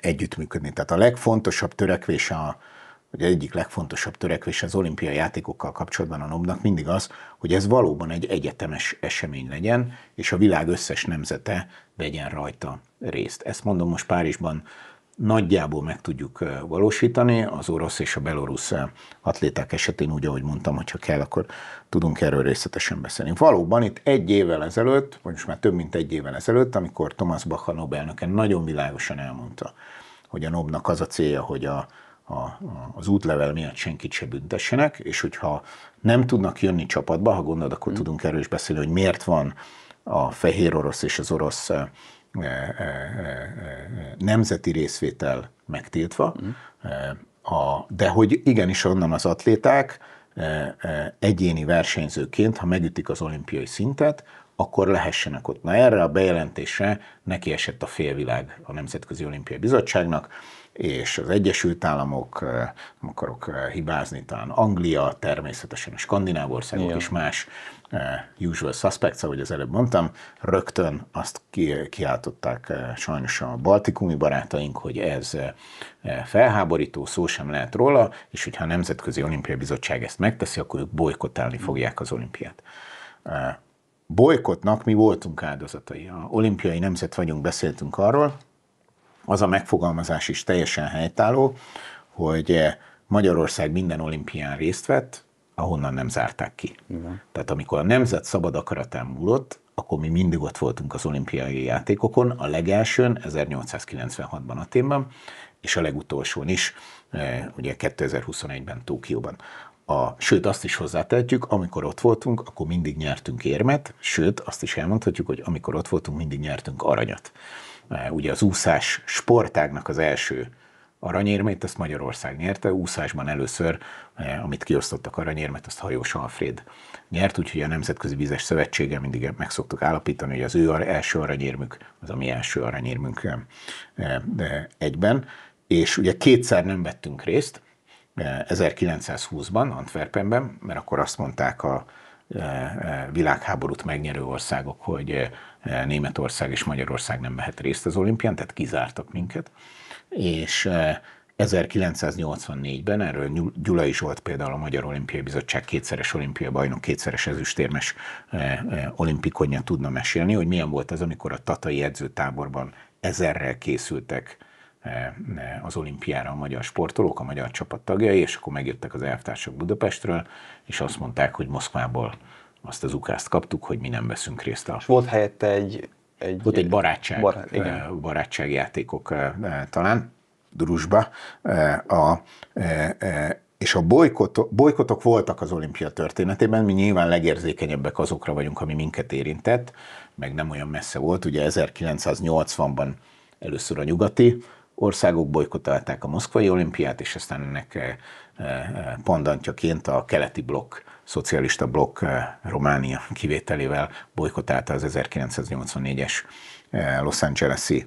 Speaker 2: együttműködni. Tehát a legfontosabb törekvése a, hogy egyik legfontosabb törekvés az olimpiai játékokkal kapcsolatban a NOB-nak mindig az, hogy ez valóban egy egyetemes esemény legyen, és a világ összes nemzete vegyen rajta részt. Ezt mondom most Párizsban nagyjából meg tudjuk valósítani. Az orosz és a belorusz atléták esetén úgy, ahogy mondtam, hogyha kell, akkor tudunk erről részletesen beszélni. Valóban itt egy évvel ezelőtt, vagy most már több mint egy évvel ezelőtt, amikor Thomas Bach a Nobelnöken nagyon világosan elmondta, hogy a nob az a célja, hogy a a, a, az útlevel miatt senkit se büntessenek, és hogyha nem tudnak jönni csapatba, ha gondolod, akkor mm. tudunk erről is beszélni, hogy miért van a fehér orosz és az orosz e, e, e, e, e nemzeti részvétel megtiltva, mm. E, a, de hogy igenis onnan az atléták egyéni versenyzőként, ha megütik az olimpiai szintet, akkor lehessenek ott. Na erre a bejelentésre neki esett a félvilág a Nemzetközi Olimpiai Bizottságnak, és az Egyesült Államok, eh, nem akarok eh, hibázni, talán Anglia, természetesen a skandináv országok Igen. és más eh, usual suspects, ahogy az előbb mondtam, rögtön azt kiáltották sajnos a baltikumi barátaink, hogy ez felháborító, szó sem lehet róla, és hogyha a Nemzetközi Olimpiai Bizottság ezt megteszi, akkor ők bolykotálni fogják az olimpiát bolykotnak mi voltunk áldozatai. A olimpiai nemzet vagyunk, beszéltünk arról, az a megfogalmazás is teljesen helytálló, hogy eh, Magyarország minden olimpián részt vett, ahonnan nem zárták ki. Igen. Tehát amikor a nemzet szabad akaratán múlott, akkor mi mindig ott voltunk az olimpiai játékokon, a legelsőn 1896-ban a Aténban, és a legutolsón is, eh, ugye 2021-ben Tókióban a, sőt, azt is hozzátehetjük, amikor ott voltunk, akkor mindig nyertünk érmet, sőt, azt is elmondhatjuk, hogy amikor ott voltunk, mindig nyertünk aranyat. E, ugye az úszás sportágnak az első aranyérmét, ezt Magyarország nyerte, úszásban először, e, amit kiosztottak aranyérmet, azt Hajós Alfred nyert, úgyhogy a Nemzetközi Vizes szövetsége mindig meg szoktuk állapítani, hogy az ő első aranyérmük az a mi első aranyérmünk e, egyben, és ugye kétszer nem vettünk részt, 1920-ban Antwerpenben, mert akkor azt mondták a e, e, világháborút megnyerő országok, hogy e, Németország és Magyarország nem vehet részt az olimpián, tehát kizártak minket. És 1984-ben, erről is volt például a Magyar Olimpiai Bizottság kétszeres olimpiai bajnok, kétszeres ezüstérmes olimpikonja tudna mesélni, hogy milyen volt az, amikor a tatai edzőtáborban ezerrel készültek E, e, az olimpiára a magyar sportolók, a magyar csapat tagjai, és akkor megjöttek az elvtársak Budapestről, és azt mondták, hogy Moszkvából azt az ukázt kaptuk, hogy mi nem veszünk részt a... És volt helyette egy... egy volt egy barátság, bar... E, igen. barátságjátékok talán, Drusba. A, és a bolykotok, bolykotok voltak az olimpia történetében, mi nyilván legérzékenyebbek azokra vagyunk, ami minket érintett, meg nem olyan messze volt, ugye 1980-ban először a nyugati, országok bolykotálták a moszkvai olimpiát, és aztán ennek eh, eh, pandantjaként a keleti blokk, szocialista blokk eh, Románia kivételével bolykotálta az 1984-es Los Angeles-i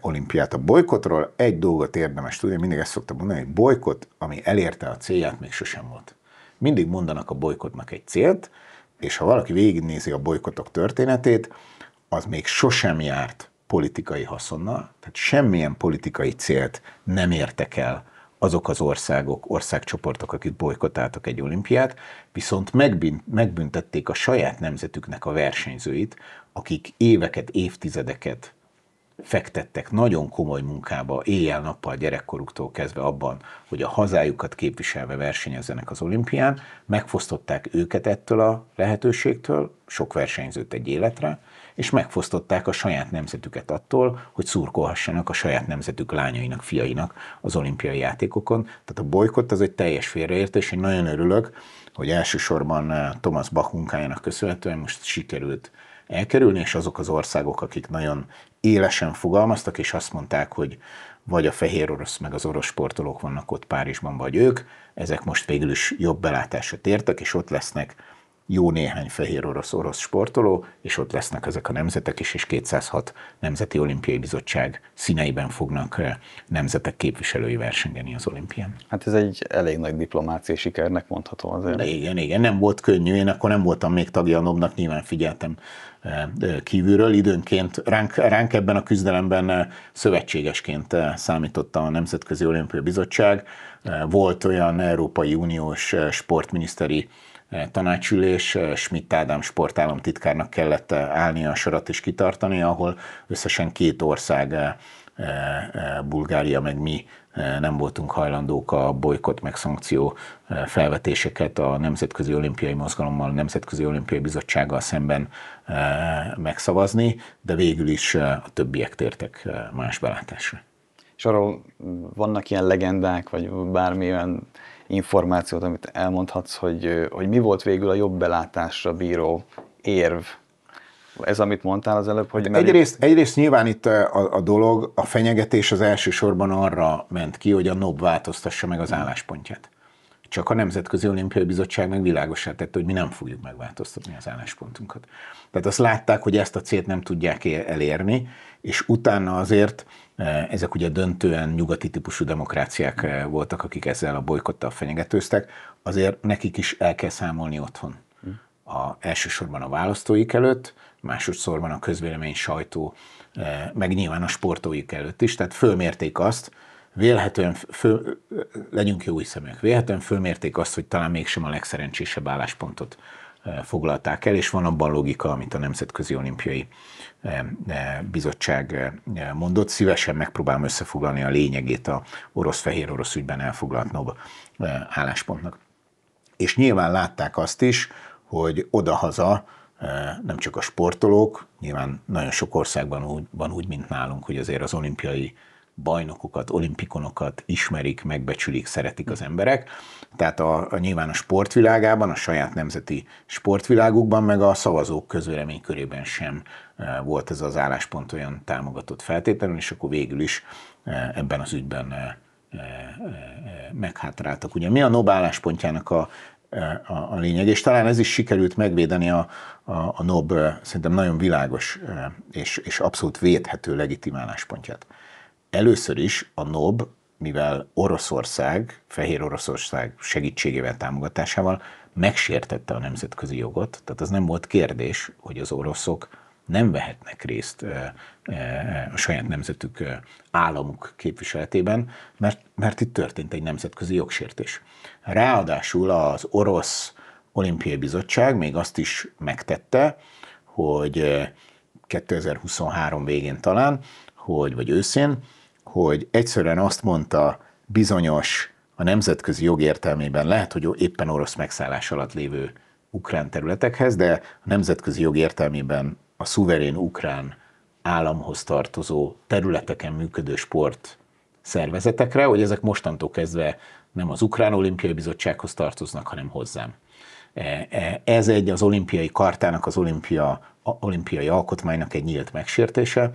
Speaker 2: olimpiát. A bolykotról egy dolgot érdemes tudni, mindig ezt szoktam mondani, hogy bolykot, ami elérte a célját, még sosem volt. Mindig mondanak a bolykotnak egy célt, és ha valaki végignézi a bolykotok történetét, az még sosem járt politikai haszonnal, tehát semmilyen politikai célt nem értek el azok az országok, országcsoportok, akik bolykotáltak egy olimpiát, viszont megbüntették a saját nemzetüknek a versenyzőit, akik éveket, évtizedeket fektettek nagyon komoly munkába, éjjel-nappal gyerekkoruktól kezdve abban, hogy a hazájukat képviselve versenyezzenek az olimpián, megfosztották őket ettől a lehetőségtől, sok versenyzőt egy életre, és megfosztották a saját nemzetüket attól, hogy szurkolhassanak a saját nemzetük lányainak, fiainak az olimpiai játékokon. Tehát a bolykott az egy teljes félreértés, én nagyon örülök, hogy elsősorban eh, Thomas Bach munkájának köszönhetően most sikerült elkerülni, és azok az országok, akik nagyon élesen fogalmaztak, és azt mondták, hogy vagy a fehér orosz, meg az orosz sportolók vannak ott Párizsban, vagy ők, ezek most végül is jobb belátásra tértek, és ott lesznek jó néhány fehér orosz-orosz sportoló, és ott lesznek ezek a nemzetek is, és 206 Nemzeti Olimpiai Bizottság színeiben fognak nemzetek képviselői versengeni az olimpián. Hát ez egy elég nagy diplomáciai sikernek mondható azért. De igen, igen, nem volt könnyű, én akkor nem voltam még tagja a nob nyilván figyeltem kívülről. Időnként ránk, ránk ebben a küzdelemben szövetségesként számította a Nemzetközi Olimpiai Bizottság. Volt olyan Európai Uniós sportminiszteri Eh, tanácsülés, eh, Schmidt Ádám sportállamtitkárnak kellett eh, állni a sorat és kitartani, ahol összesen két ország, Bulgária meg mi nem voltunk hajlandók a bolykott meg szankció felvetéseket a Nemzetközi Olimpiai Mozgalommal, a Nemzetközi Olimpiai Bizottsággal szemben megszavazni, de végül is a többiek tértek más belátásra. És arról vannak ilyen legendák, vagy bármilyen?
Speaker 1: olyan információt, amit elmondhatsz, hogy, hogy mi volt végül a jobb belátásra bíró érv ez, amit mondtál az előbb, hogy... Merít... Egyrészt,
Speaker 2: egyrészt nyilván itt a, a dolog, a fenyegetés az elsősorban arra ment ki, hogy a NOB változtassa meg az álláspontját. Csak a Nemzetközi Olimpiai Bizottság meg világosá tette, hogy mi nem fogjuk megváltoztatni az álláspontunkat. Tehát azt látták, hogy ezt a célt nem tudják elérni, és utána azért eh, ezek ugye döntően nyugati típusú demokráciák eh, voltak, akik ezzel a bolykottal fenyegetőztek, azért nekik is el kell számolni otthon. A, elsősorban a választóik előtt, másodszorban a közvélemény sajtó, eh, meg nyilván a sportóik előtt is, tehát fölmérték azt, vélhetően, föl, legyünk jó szemek, vélhetően fölmérték azt, hogy talán mégsem a legszerencsésebb álláspontot foglalták el, és van abban logika, amit a Nemzetközi Olimpiai Eh, eh, bizottság eh, mondott. Szívesen megpróbálom összefoglalni a lényegét a orosz-fehér orosz ügyben elfoglalt NOB álláspontnak. És nyilván látták azt is, hogy odahaza nem csak a sportolók, nyilván nagyon sok országban úgy, van úgy, mint nálunk, hogy azért az olimpiai bajnokokat, olimpikonokat ismerik, megbecsülik, szeretik az emberek. Tehát a, a nyilván a sportvilágában, a saját nemzeti sportvilágukban, meg a szavazók közvélemény körében sem e, volt ez az álláspont olyan támogatott feltétlenül, és akkor végül is e, ebben az ügyben e, meghátráltak. Ugye mi a NOB álláspontjának a, a, a lényeg, és talán ez is sikerült megvédeni a, a, a NOB szerintem nagyon világos és, és abszolút védhető legitimáláspontját. Először is a NOB, mivel Oroszország, Fehér Oroszország segítségével, támogatásával megsértette a nemzetközi jogot, tehát az nem volt kérdés, hogy az oroszok nem vehetnek részt a saját nemzetük államuk képviseletében, mert, mert itt történt egy nemzetközi jogsértés. Ráadásul az orosz olimpiai bizottság még azt is megtette, hogy 2023 végén talán, hogy, vagy őszén, hogy egyszerűen azt mondta bizonyos, a nemzetközi jog értelmében lehet, hogy éppen orosz megszállás alatt lévő ukrán területekhez, de a nemzetközi jog értelmében a szuverén ukrán államhoz tartozó területeken működő sport szervezetekre, hogy ezek mostantól kezdve nem az Ukrán Olimpiai Bizottsághoz tartoznak, hanem hozzám. E, e, ez egy az olimpiai kartának, az olimpia olimpiai alkotmánynak egy nyílt megsértése,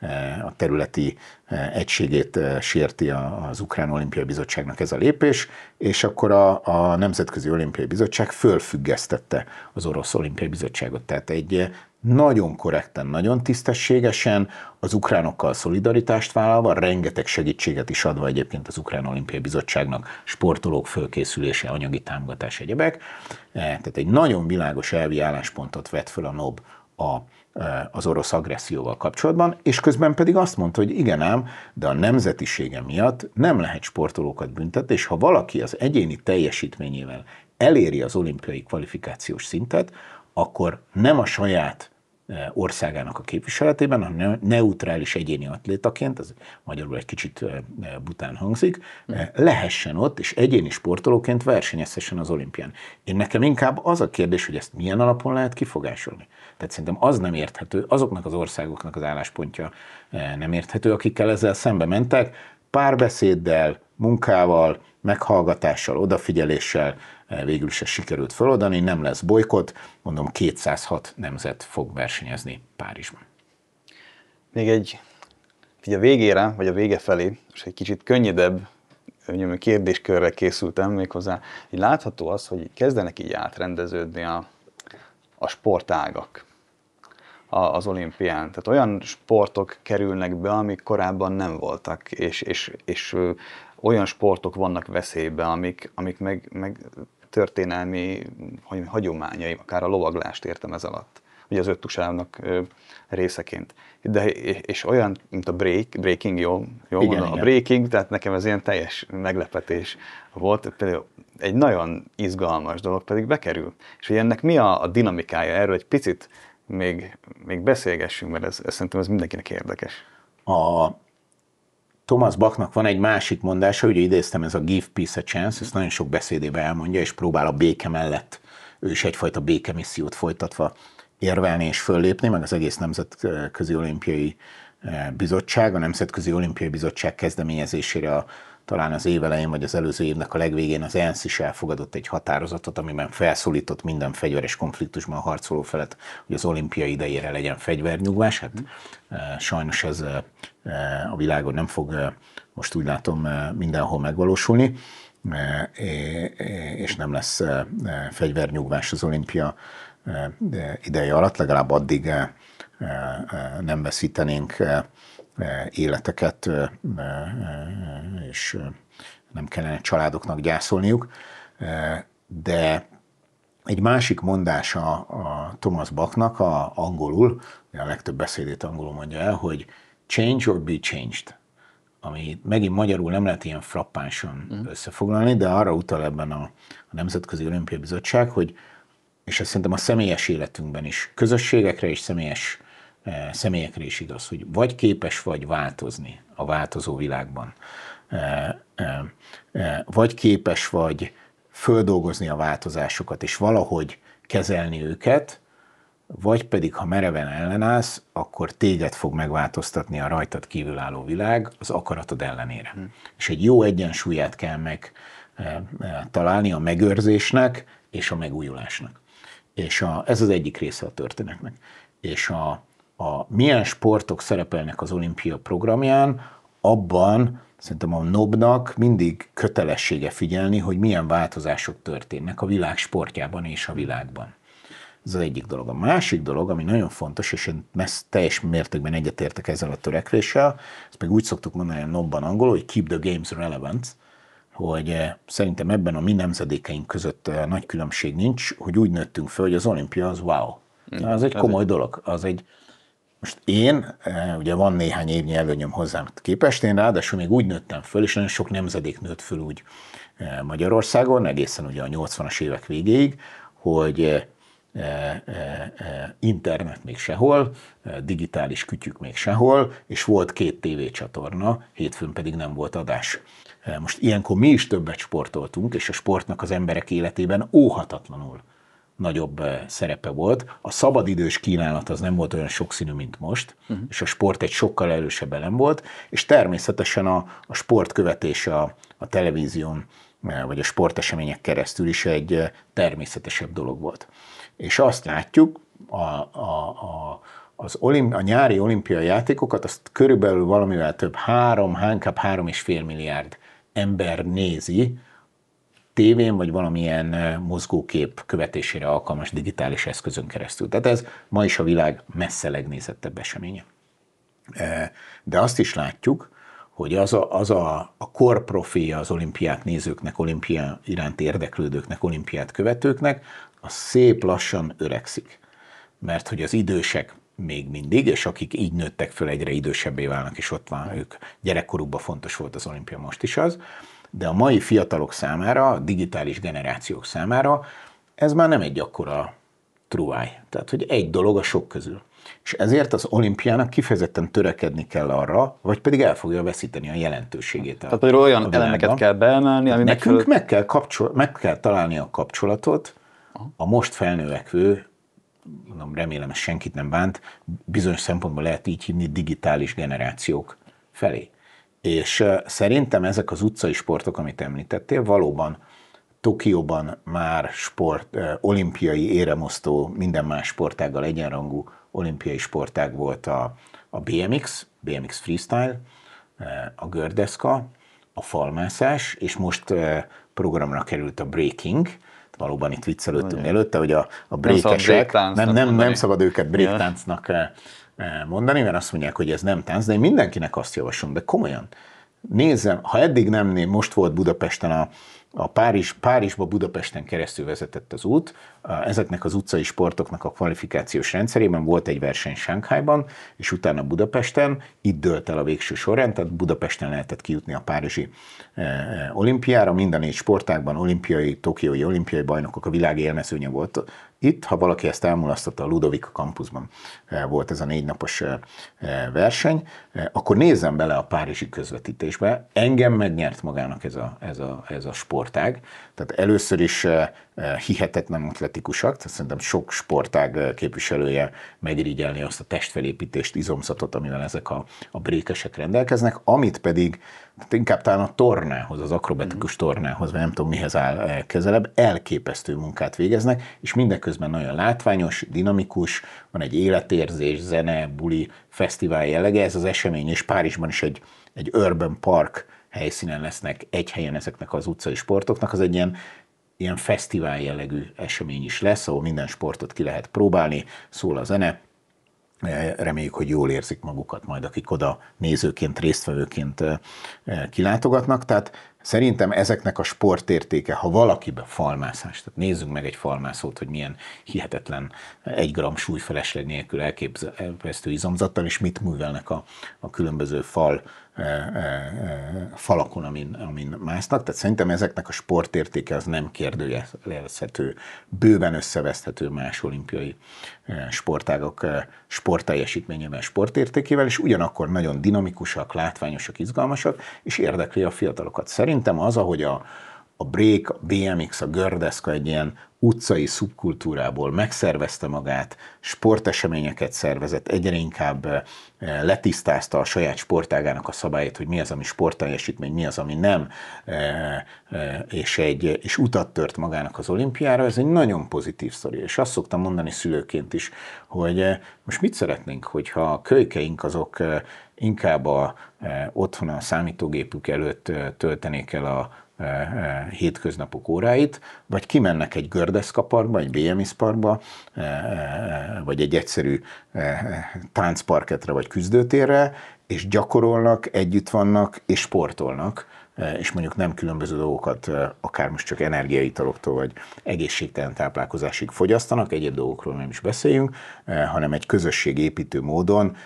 Speaker 2: e, a területi e, egységét e, sérti az Ukrán Olimpiai Bizottságnak ez a lépés, és akkor a, a Nemzetközi Olimpiai Bizottság fölfüggesztette az Orosz Olimpiai Bizottságot. Tehát egy nagyon korrekten, nagyon tisztességesen, az ukránokkal szolidaritást vállalva, rengeteg segítséget is adva egyébként az Ukrán Olimpiai Bizottságnak, sportolók fölkészülése, anyagi támogatás, egyebek. Tehát egy nagyon világos elvi álláspontot vett föl a NOB a, e, az orosz agresszióval kapcsolatban, és közben pedig azt mondta, hogy igen ám, de a nemzetisége miatt nem lehet sportolókat büntetni, és ha valaki az egyéni teljesítményével eléri az olimpiai kvalifikációs szintet, akkor nem a saját Eh, országának a képviseletében, a neutrális egyéni atlétaként, ez magyarul egy kicsit eh, eh, bután hangzik, lehessen ott, és egyéni sportolóként versenyezhessen az olimpián. Én nekem inkább az a kérdés, hogy ezt milyen alapon lehet kifogásolni. Tehát szerintem az nem érthető, azoknak az országoknak az álláspontja nem érthető, akikkel ezzel szembe mentek, párbeszéddel, munkával, meghallgatással, odafigyeléssel, Eh, végül is sikerült feloldani, nem lesz bolykot, mondom 206 nemzet fog versenyezni Párizsban. Még egy,
Speaker 1: ugye a végére, vagy a vége felé, és egy kicsit könnyedebb kérdéskörre készültem méghozzá, így látható az, hogy kezdenek így átrendeződni a, a sportágak az olimpián. Tehát olyan sportok kerülnek be, amik korábban nem voltak, és, és, és olyan sportok vannak veszélybe, amik, amik meg, meg történelmi hagyományai, akár a lovaglást értem ez alatt, ugye az öttusának részeként. De, és olyan, mint a break, breaking, jó, jó igen, mondom, igen. a breaking, tehát nekem ez ilyen teljes meglepetés volt, például egy nagyon izgalmas dolog pedig bekerül. És hogy ennek mi a, a dinamikája,
Speaker 2: erről egy picit még, még beszélgessünk, mert ez, ez szerintem ez mindenkinek érdekes. A, Thomas Bachnak van egy másik mondása, ugye idéztem ez a give peace a chance, ezt nagyon sok beszédében elmondja, és próbál a béke mellett ő is egyfajta békemissziót folytatva érvelni és föllépni, meg az egész Nemzetközi Olimpiai eh, Bizottság, a Nemzetközi Olimpiai Bizottság kezdeményezésére a talán az évelején vagy az előző évnek a legvégén az ENSZ is elfogadott egy határozatot, amiben felszólított minden fegyveres konfliktusban a harcoló felet, hogy az olimpia idejére legyen fegyvernyugvás. Hát mm-hmm. eh, sajnos ez eh, eh, a világon nem fog most úgy látom mindenhol megvalósulni és nem lesz fegyvernyugvás az olimpia ideje alatt, legalább addig nem veszítenénk életeket, és nem kellene családoknak gyászolniuk, de egy másik mondása a Thomas Bachnak, a angolul, a legtöbb beszédét angolul mondja el, hogy change or be changed, ami megint magyarul nem lehet ilyen frappánsan mm. összefoglalni, de arra utal ebben a, a Nemzetközi Olimpiai Bizottság, hogy és ez szerintem a személyes életünkben is, közösségekre és személyes E, személyekre is igaz, hogy vagy képes vagy változni a változó világban, e, e, vagy képes vagy földolgozni a változásokat, és valahogy kezelni őket, vagy pedig, ha mereven ellenállsz, akkor téged fog megváltoztatni a rajtad kívülálló világ az akaratod ellenére. Hmm. És egy jó egyensúlyát kell meg találni a megőrzésnek és a megújulásnak. És a, ez az egyik része a történetnek. És a, a milyen sportok szerepelnek az olimpia programján, abban szerintem a NOB-nak mindig kötelessége figyelni, hogy milyen változások történnek a világ sportjában és a világban. Ez az egyik dolog. A másik dolog, ami nagyon fontos, és én messz, teljes mértékben egyetértek ezzel a törekvéssel, ezt meg úgy szoktuk mondani a NOB-ban angolul, hogy keep the games relevant, hogy eh, szerintem ebben a mi nemzedékeink között eh, nagy különbség nincs, hogy úgy nőttünk föl, hogy az olimpia az wow. Ez az egy komoly dolog, az egy, most én, eh, ugye van néhány évnyi előnyöm hozzám képest, én ráadásul még úgy nőttem föl, és nagyon sok nemzedék nőtt föl úgy eh, Magyarországon, egészen ugye a 80-as évek végéig, hogy eh, internet még sehol, digitális kütyük még sehol, és volt két tévécsatorna, hétfőn pedig nem volt adás. Most ilyenkor mi is többet sportoltunk, és a sportnak az emberek életében óhatatlanul nagyobb eh, szerepe volt. A szabadidős kínálat az nem volt olyan sokszínű, mint most, uh-huh. és a sport egy sokkal erősebb elem volt, és természetesen a, a sport követése a, a televízión, eh, vagy a sportesemények keresztül is egy eh, természetesebb dolog volt. És azt látjuk, a, a, a, az olim, a nyári olimpiai játékokat, azt körülbelül valamivel több, három, hánkább három és fél milliárd ember nézi, tévén, vagy valamilyen mozgókép követésére alkalmas digitális eszközön keresztül. Tehát ez ma is a világ messze legnézettebb eseménye. De azt is látjuk, hogy az a, az a, a kor profi, az olimpiát nézőknek, olimpia iránt érdeklődőknek, olimpiát követőknek, az szép lassan öregszik. Mert hogy az idősek még mindig, és akik így nőttek föl, egyre idősebbé válnak, és ott van ők. Gyerekkorukban fontos volt az olimpia, most is az de a mai fiatalok számára, a digitális generációk számára ez már nem egy akkora truáj. Tehát, hogy egy dolog a sok közül. És ezért az olimpiának kifejezetten törekedni kell arra, vagy pedig el fogja veszíteni a jelentőségét. Tehát hogy olyan elemeket kell beemelni, ami Nekünk megfelel... meg, kell kapcsol... meg kell találni a kapcsolatot a most felnővekvő, mondom, remélem ez senkit nem bánt, bizonyos szempontból lehet így hívni digitális generációk felé. És szerintem ezek az utcai sportok, amit említettél, valóban Tokióban már sport, olimpiai éremosztó, minden más sportággal egyenrangú olimpiai sportág volt a, a BMX, BMX freestyle, a gördeszka, a falmászás, és most programra került a breaking, valóban itt viccelődtünk előtte, hogy a, a breakesek, nem, nem, nem, nem szabad őket breaktáncnak mondani, mert azt mondják, hogy ez nem tánc, de én mindenkinek azt javaslom, de komolyan, nézzem, ha eddig nem, né, most volt Budapesten a, a Párizs, Párizsba Budapesten keresztül vezetett az út, ezeknek az utcai sportoknak a kvalifikációs rendszerében volt egy verseny Sánkhájban, és utána Budapesten, itt dölt el a végső sorrend, tehát Budapesten lehetett kijutni a Párizsi e, e, olimpiára, minden négy sportágban olimpiai, tokiói olimpiai bajnokok, a világ élmezőnye volt itt, ha valaki ezt elmulasztotta, a Ludovika kampuszban eh, volt ez a négy napos eh, eh, verseny, akkor nézzem bele a párizsi közvetítésbe. Engem megnyert magának ez a, ez a, ez a sportág. Tehát először is hihetetlen atletikusak, tehát szerintem sok sportág képviselője megirigyelni azt a testfelépítést, izomzatot, amivel ezek a, a brékesek rendelkeznek, amit pedig hát inkább talán a tornához, az akrobatikus mhm. tornához, vagy nem tudom mihez áll eh, közelebb, elképesztő munkát végeznek, és mindeközben nagyon látványos, dinamikus, van egy életérzés, zene, buli, fesztivál jellege, ez az esemény, és Párizsban is egy, egy urban park helyszínen lesznek egy helyen ezeknek az utcai sportoknak, az egy ilyen ilyen fesztivál jellegű esemény is lesz, ahol minden sportot ki lehet próbálni, szól a zene, Reméljük, hogy jól érzik magukat majd, akik oda nézőként, résztvevőként eh, eh, kilátogatnak. Tehát szerintem ezeknek a sportértéke, ha valakibe falmászás, tehát nézzünk meg egy falmászót, hogy milyen hihetetlen egy gram súlyfelesleg nélkül elképzelhető izomzattal, és mit művelnek a, a különböző fal E, e, e, falakon, amin, amin másznak. Tehát szerintem ezeknek a sportértéke az nem kérdőjelezhető, bőven összeveszthető más olimpiai sportágok sportteljesítményével, sportértékével, és ugyanakkor nagyon dinamikusak, látványosak, izgalmasak, és érdekli a fiatalokat. Szerintem az, ahogy a, a break, a BMX, a gördeszka egy ilyen utcai szubkultúrából megszervezte magát, sporteseményeket szervezett, egyre inkább letisztázta a saját sportágának a szabályait, hogy mi az, ami sportteljesítmény, mi az, ami nem, és, egy, és utat tört magának az olimpiára, ez egy nagyon pozitív sztori. És azt szoktam mondani szülőként is, hogy most mit szeretnénk, hogyha a kölykeink azok inkább a, otthon a számítógépük előtt töltenék el a hétköznapok óráit, vagy kimennek egy gördeszkaparkba, egy BMX parkba, vagy egy egyszerű táncparketre, vagy küzdőtérre, és gyakorolnak, együtt vannak, és sportolnak, és mondjuk nem különböző dolgokat, akár most csak energiaitaloktól, vagy egészségtelen táplálkozásig fogyasztanak, egyéb dolgokról nem is beszéljünk, hanem egy közösségépítő módon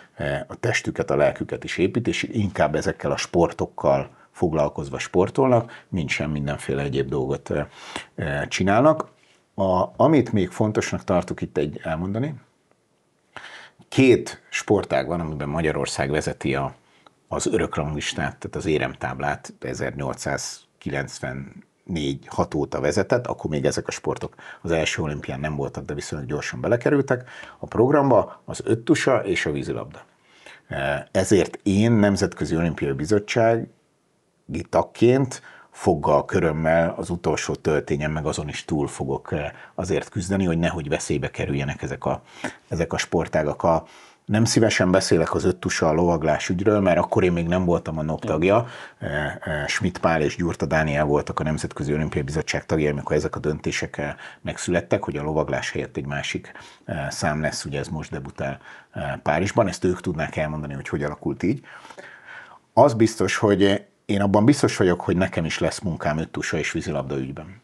Speaker 2: a testüket, a lelküket is építési inkább ezekkel a sportokkal foglalkozva sportolnak, mint sem mindenféle egyéb dolgot eh, eh, csinálnak. A, amit még fontosnak tartok itt egy elmondani, két sportág van, amiben Magyarország vezeti a, az örökranglistát, tehát az éremtáblát 1894 négy hat óta vezetett, akkor még ezek a sportok az első olimpián nem voltak, de viszonylag gyorsan belekerültek a programba, az öttusa és a vízilabda. Eh, ezért én, Nemzetközi Olimpiai Bizottság tagként foggal, körömmel az utolsó töltényen, meg azon is túl fogok eh, azért küzdeni, hogy nehogy veszélybe kerüljenek ezek a, ezek a sportágak. A, nem szívesen beszélek az öttusa a lovaglás ügyről, mert akkor én még nem voltam a NOP tagja. Eh, eh, Schmidt Pál és Gyurta Dániel voltak a Nemzetközi Olimpiai Bizottság tagja, amikor ezek a döntések megszülettek, hogy a lovaglás helyett egy másik szám lesz, ugye ez most debutál Párizsban. Ezt ők tudnák elmondani, hogy hogy alakult így. Az biztos, hogy én abban biztos vagyok, hogy nekem is lesz munkám öttusa és vízilabda ügyben.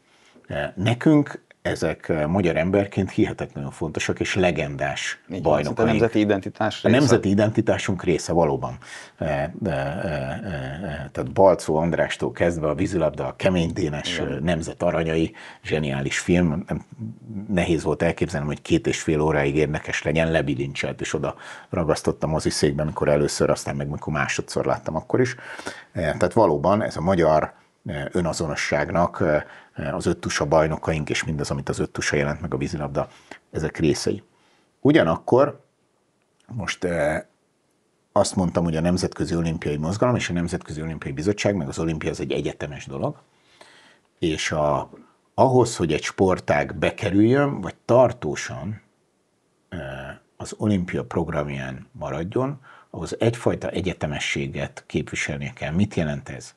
Speaker 2: Nekünk ezek eh, magyar emberként hihetetlenül fontosak és legendás Így bajnok. A nemzeti identitás része. A nemzeti identitásunk része valóban. E, e, e, e, tehát Balcó Andrástól kezdve a vízilabda, a kemény Dénes Igen. nemzet aranyai, zseniális film. Nem, nehéz volt elképzelni, hogy két és fél óráig érdekes legyen, lebilincselt és oda ragasztottam az székben, amikor először, aztán meg amikor másodszor láttam akkor is. E, tehát valóban ez a magyar önazonosságnak az öttusa bajnokaink, és mindaz, amit az öttusa jelent meg a vízilabda, ezek részei. Ugyanakkor most eh, azt mondtam, hogy a Nemzetközi Olimpiai Mozgalom és a Nemzetközi Olimpiai Bizottság, meg az olimpia az egy egyetemes dolog, és a, ahhoz, hogy egy sportág bekerüljön, vagy tartósan eh, az olimpia programján maradjon, ahhoz egyfajta egyetemességet képviselnie kell. Mit jelent ez?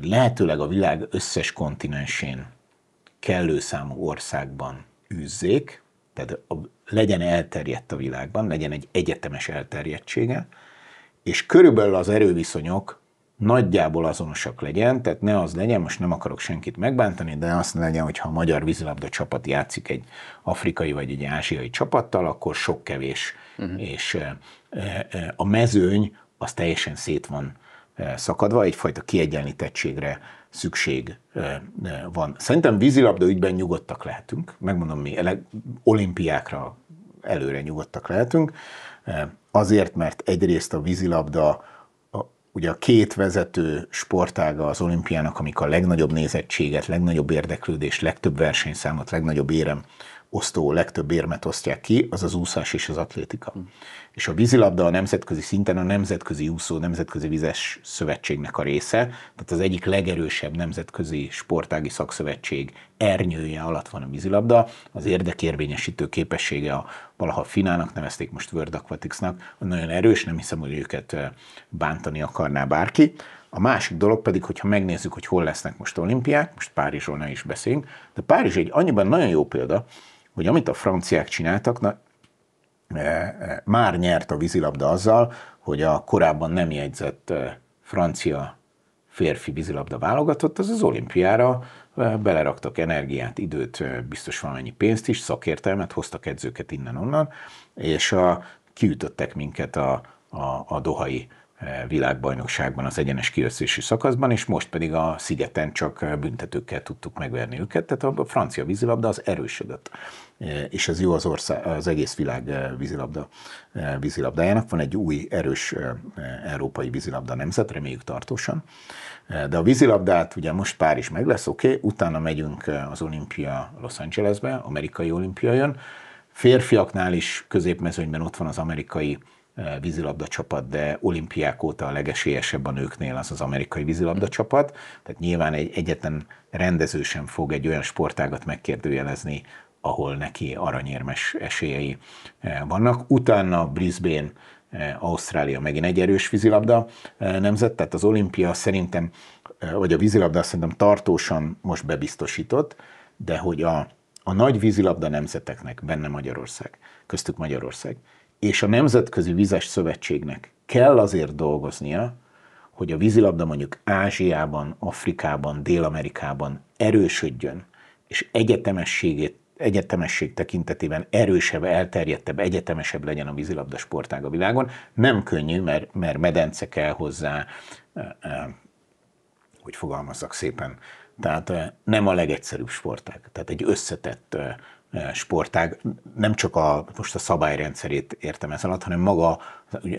Speaker 2: hogy lehetőleg a világ összes kontinensén kellő számú országban űzzék, tehát a, legyen elterjedt a világban, legyen egy egyetemes elterjedtsége, és körülbelül az erőviszonyok nagyjából azonosak legyen, tehát ne az legyen, most nem akarok senkit megbántani, de azt ne legyen, hogyha a magyar vízilabda csapat játszik egy afrikai vagy egy ázsiai csapattal, akkor sok kevés, uh-huh. és e, e, a mezőny az teljesen szét van szakadva, egyfajta kiegyenlítettségre szükség van. Szerintem vízilabda ügyben nyugodtak lehetünk, megmondom mi, olimpiákra előre nyugodtak lehetünk, azért, mert egyrészt a vízilabda ugye a két vezető sportága az olimpiának, amik a legnagyobb nézettséget, legnagyobb érdeklődést, legtöbb versenyszámot, legnagyobb érem osztó, legtöbb érmet osztják ki, az az úszás és az atlétika és a vízilabda a nemzetközi szinten a Nemzetközi Úszó Nemzetközi Vizes Szövetségnek a része, tehát az egyik legerősebb nemzetközi sportági szakszövetség ernyője alatt van a vízilabda, az érdekérvényesítő képessége a valaha Finának nevezték most World Aquaticsnak, nagyon erős, nem hiszem, hogy őket bántani akarná bárki. A másik dolog pedig, hogyha megnézzük, hogy hol lesznek most olimpiák, most Párizsról ne is beszéljünk, de Párizs egy annyiban nagyon jó példa, hogy amit a franciák csináltak, na Eh, eh, már nyert a vízilabda azzal, hogy a korábban nem jegyzett eh, francia férfi vízilabda válogatott, az az olimpiára beleraktak energiát, időt, biztos valamennyi pénzt is, szakértelmet, hoztak edzőket innen-onnan, és a, kiütöttek minket a, a, a dohai világbajnokságban az egyenes kiösszési szakaszban, és most pedig a szigeten csak büntetőkkel tudtuk megverni őket, tehát a francia vízilabda az erősödött. Eh, és ez jó az, ország, az egész világ eh, vízilabda, eh, vízilabdájának. Van egy új, erős európai vízilabda nemzet, reméljük tartósan. De a vízilabdát ugye most Párizs meg lesz, oké, okay, utána megyünk az olimpia Los Angelesbe, amerikai olimpia jön. Férfiaknál is középmezőnyben ott van az amerikai vízilabda csapat, de olimpiák óta a legesélyesebb a nőknél az az amerikai vízilabda csapat. Tehát nyilván egy egyetlen rendező sem fog egy olyan sportágat megkérdőjelezni, ahol neki aranyérmes esélyei eh, vannak. Utána Brisbane, eh, Ausztrália megint egy erős vízilabda eh, nemzet, tehát az olimpia szerintem, vagy a vízilabda szerintem tartósan most bebiztosított, de hogy a, a nagy vízilabda nemzeteknek, benne Magyarország, köztük Magyarország, és a Nemzetközi Vizes Szövetségnek kell azért dolgoznia, hogy a vízilabda mondjuk Ázsiában, Afrikában, Dél-Amerikában erősödjön, és egyetemességét egyetemesség tekintetében erősebb, elterjedtebb, egyetemesebb legyen a vízilabda sportág a világon. Nem könnyű, mert, mert medence kell hozzá, e, e, hogy fogalmazzak szépen, tehát e, nem a legegyszerűbb sportág, tehát egy összetett sportág, nem csak a, most a szabályrendszerét értem ez alatt, hanem maga, ugye,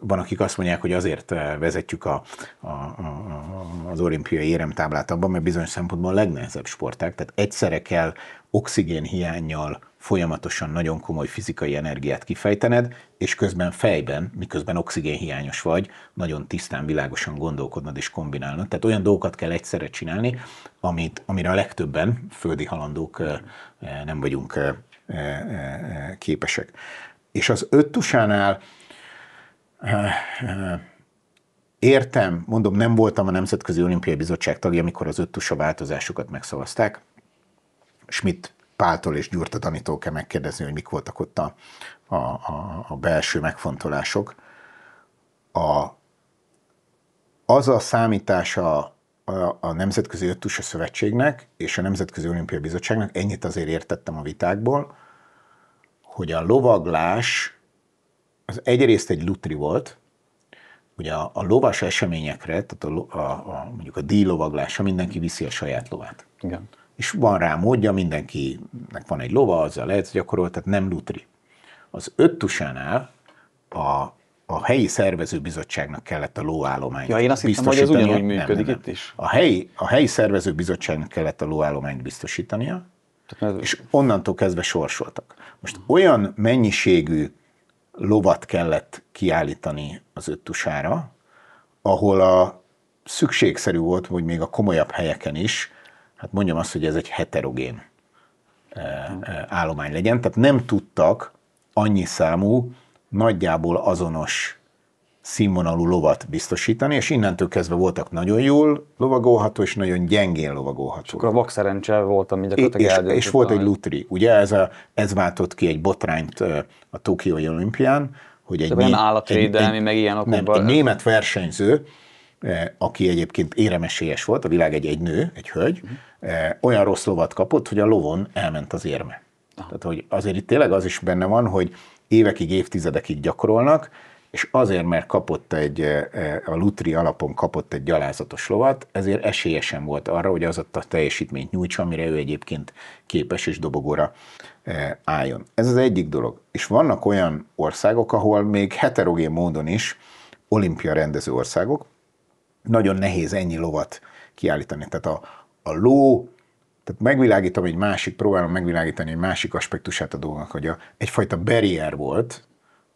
Speaker 2: van akik azt mondják, hogy azért vezetjük a, a, a, az olimpiai éremtáblát abban, mert bizonyos szempontból a legnehezebb sporták, tehát egyszerre kell oxigén hiányjal folyamatosan nagyon komoly fizikai energiát kifejtened, és közben fejben, miközben oxigén hiányos vagy, nagyon tisztán, világosan gondolkodnod és kombinálnod. Tehát olyan dolgokat kell egyszerre csinálni, amit, amire a legtöbben földi halandók nem vagyunk képesek. És az öttusánál Értem, mondom, nem voltam a Nemzetközi Olimpiai Bizottság tagja, amikor az öttusa változásokat megszavazták. Schmidt Páltól és Gyurta Danitól kell megkérdezni, hogy mik voltak ott a, a, a, a belső megfontolások. A, az a számítása a, a Nemzetközi Öttusa Szövetségnek és a Nemzetközi Olimpiai Bizottságnak, ennyit azért értettem a vitákból, hogy a lovaglás az egyrészt egy lutri volt, ugye a, a lovas eseményekre, tehát a, a, a, mondjuk a díjlovaglásra mindenki viszi a saját lovát. Igen. És van rá módja, mindenkinek van egy lova, azzal lehet gyakorol, tehát nem lutri. Az öttusánál a, a helyi szervezőbizottságnak kellett a lóállományt Ja, én azt hittem, hogy ez ugyanúgy működik nem, nem, nem. itt is. A helyi, a helyi szervezőbizottságnak kellett a lóállományt biztosítania, tehát, mert... és onnantól kezdve sorsoltak. Most olyan mennyiségű lovat kellett kiállítani az öttusára, ahol a szükségszerű volt, hogy még a komolyabb helyeken is, hát mondjam azt, hogy ez egy heterogén eh, eh, állomány legyen, tehát nem tudtak annyi számú, nagyjából azonos színvonalú lovat biztosítani, és innentől kezdve voltak nagyon jól lovagolható, és nagyon gyengén lovagolható. És a vakszerencse volt, amit a és, és volt egy lutri, ugye? Ez, a, ez váltott ki egy botrányt eh, a Tokiói olimpián, hogy egy, szóval né- állatvédelmi, egy, meg ilyen Nem, egy német versenyző, eh, aki egyébként éremesélyes volt, a világ egy, egy nő, egy hölgy, eh, olyan rossz lovat kapott, hogy a lovon elment az érme. Tehát, hogy azért itt tényleg az is benne van, hogy évekig, évtizedekig gyakorolnak, és azért, mert kapott egy, eh, a Lutri alapon kapott egy gyalázatos lovat, ezért esélyesen volt arra, hogy az a teljesítményt nyújtsa, amire ő egyébként képes és dobogóra E, álljon. Ez az egyik dolog. És vannak olyan országok, ahol még heterogén módon is olimpia rendező országok, nagyon nehéz ennyi lovat kiállítani. Tehát a, a ló, tehát megvilágítom egy másik, próbálom megvilágítani egy másik aspektusát a dolgnak, hogy a, egyfajta barrier volt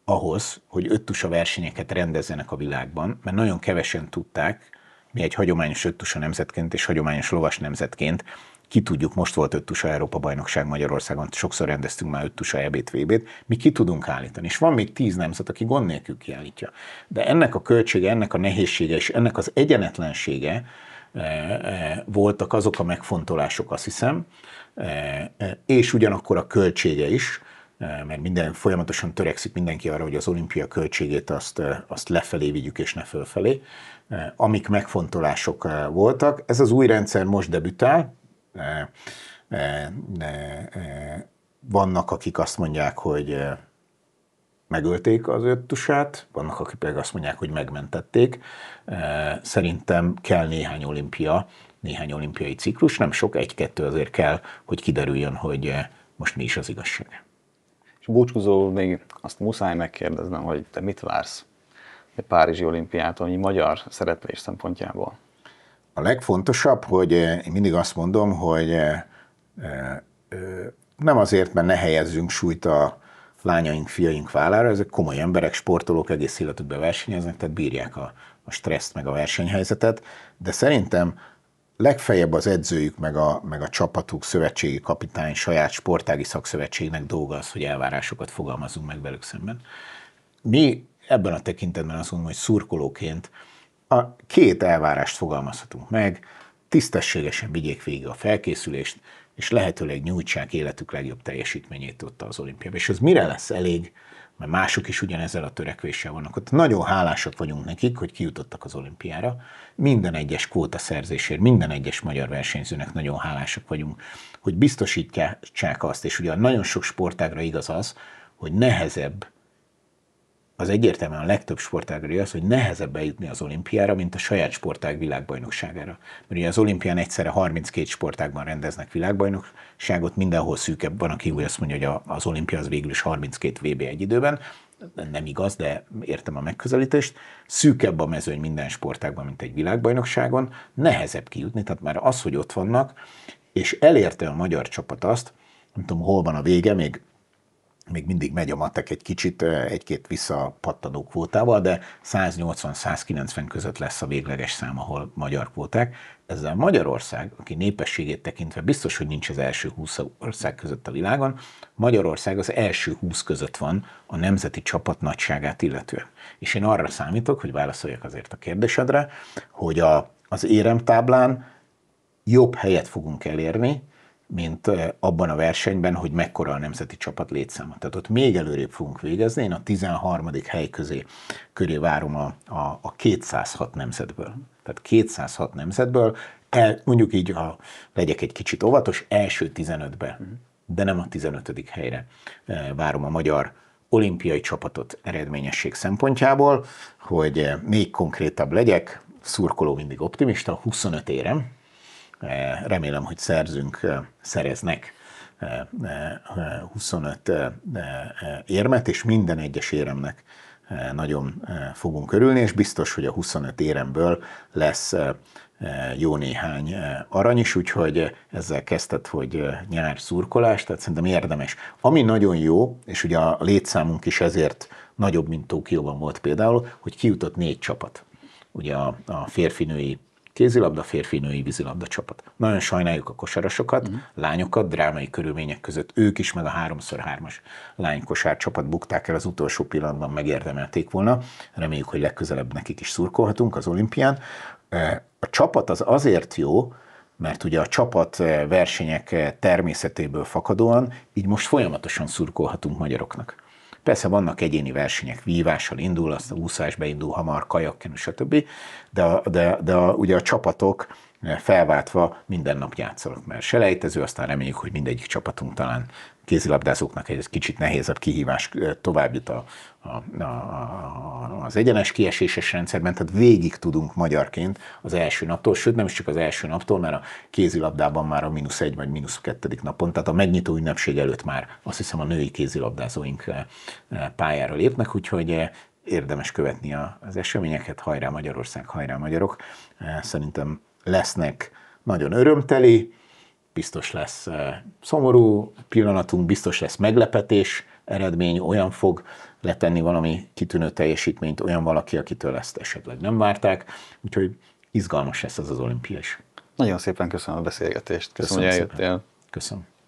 Speaker 2: ahhoz, hogy öttusa versenyeket rendezzenek a világban, mert nagyon kevesen tudták, mi egy hagyományos öttusa nemzetként és hagyományos lovas nemzetként ki tudjuk, most volt öttusa Európa bajnokság Magyarországon, sokszor rendeztünk már öttusa tusa t vb mi ki tudunk állítani. És van még tíz nemzet, aki gond nélkül kiállítja. De ennek a költsége, ennek a nehézsége és ennek az egyenetlensége e, e, voltak azok a megfontolások, azt hiszem, e, és ugyanakkor a költsége is, mert minden folyamatosan törekszik mindenki arra, hogy az olimpia költségét azt, azt lefelé vigyük, és ne fölfelé, amik megfontolások voltak. Ez az új rendszer most debütál, E, vannak, akik azt mondják, hogy e, megölték az öttusát, vannak, akik pedig azt mondják, hogy megmentették. E, szerintem kell néhány olimpia, néhány olimpiai ciklus, nem sok, egy-kettő azért kell, hogy kiderüljön, hogy most mi is az igazság. És búcsúzó,
Speaker 1: még azt muszáj megkérdeznem, hogy te mit vársz a Párizsi olimpiától, ami magyar szereplés szempontjából?
Speaker 2: a legfontosabb, hogy eh, én mindig azt mondom, hogy eh, eh, nem azért, mert ne helyezzünk súlyt a lányaink, fiaink vállára, ezek komoly emberek, sportolók egész életükben versenyeznek, tehát bírják a, a stresszt, meg a versenyhelyzetet, de szerintem legfeljebb az edzőjük, meg a, meg a csapatuk, szövetségi kapitány, saját sportági szakszövetségnek dolga az, hogy elvárásokat fogalmazunk meg velük szemben. Mi ebben a tekintetben azt mondom, hogy szurkolóként a két elvárást fogalmazhatunk meg, tisztességesen vigyék végig a felkészülést, és lehetőleg nyújtsák életük legjobb teljesítményét ott az olimpiában. És ez mire lesz elég, mert mások is ugyanezzel a törekvéssel vannak. Ott nagyon hálásak vagyunk nekik, hogy kijutottak az olimpiára. Minden egyes kvóta szerzésért, minden egyes magyar versenyzőnek nagyon hálásak vagyunk, hogy biztosítják azt, és ugye nagyon sok sportágra igaz az, hogy nehezebb az egyértelműen a legtöbb sportágra az, hogy nehezebb bejutni az olimpiára, mint a saját sportág világbajnokságára. Mert ugye az olimpián egyszerre 32 sportágban rendeznek világbajnokságot, mindenhol szűkebb van, aki úgy azt mondja, hogy az olimpia az végül is 32 VB egy időben, nem igaz, de értem a megközelítést, szűkebb a mezőny minden sportágban, mint egy világbajnokságon, nehezebb kijutni, tehát már az, hogy ott vannak, és elérte a magyar csapat azt, nem tudom, hol van a vége, még még mindig megy a matek egy kicsit, egy-két visszapattanó kvótával, de 180-190 között lesz a végleges szám, ahol magyar kvóták. Ezzel Magyarország, aki népességét tekintve biztos, hogy nincs az első 20 ország között a világon, Magyarország az első 20 között van a nemzeti csapat nagyságát illetően. És én arra számítok, hogy válaszoljak azért a kérdésedre, hogy a, az éremtáblán jobb helyet fogunk elérni, mint abban a versenyben, hogy mekkora a nemzeti csapat létszáma. Tehát ott még előrébb fogunk végezni, én a 13. hely közé köré várom a, a, a 206 nemzetből. Tehát 206 nemzetből, el, mondjuk így, ha legyek egy kicsit óvatos, első 15-be, de nem a 15. helyre várom a magyar olimpiai csapatot eredményesség szempontjából, hogy még konkrétabb legyek, szurkoló mindig optimista, 25 érem, Eh, remélem, hogy szerzünk, eh, szereznek 25 eh, érmet, és minden egyes éremnek nagyon fogunk örülni, és biztos, hogy a 25 éremből lesz jó néhány arany is, úgyhogy ezzel kezdett, hogy nyár szurkolás, tehát szerintem érdemes. Ami nagyon jó, és ugye a létszámunk is ezért nagyobb, mint Tókióban volt például, hogy kijutott négy csapat. Ugye a, a férfinői kézilabda, férfi női vízilabda csapat. Nagyon sajnáljuk a kosarasokat, uh-huh. lányokat, drámai körülmények között ők is, meg a háromszor hármas lánykosár csapat bukták el az utolsó pillanatban, megérdemelték volna. Reméljük, hogy legközelebb nekik is szurkolhatunk az olimpián. A csapat az azért jó, mert ugye a csapat versenyek természetéből fakadóan így most folyamatosan szurkolhatunk magyaroknak. Persze vannak egyéni versenyek, vívással indul, aztán úszásba indul hamar, kajakken, stb. De, de, de de ugye a csapatok eh, felváltva minden nap játszanak, mert selejtező, aztán reméljük, hogy mindegyik csapatunk talán kézilabdázóknak egy kicsit nehézebb kihívás jut a, a, a, az egyenes kieséses rendszerben, tehát végig tudunk magyarként az első naptól, sőt nem is csak az első naptól, mert a kézilabdában már a mínusz egy vagy mínusz kettedik napon, tehát a megnyitó ünnepség előtt már azt hiszem a női kézilabdázóink pályára lépnek, úgyhogy érdemes követni az eseményeket, hajrá Magyarország, hajrá magyarok, szerintem lesznek nagyon örömteli, biztos lesz eh, szomorú pillanatunk, biztos lesz meglepetés eredmény, olyan fog letenni valami kitűnő teljesítményt, olyan valaki, akitől ezt esetleg nem várták, úgyhogy izgalmas lesz ez az olimpia is. Nagyon szépen köszönöm a beszélgetést, köszönöm, köszönöm hogy eljöttél. Szépen. Köszönöm.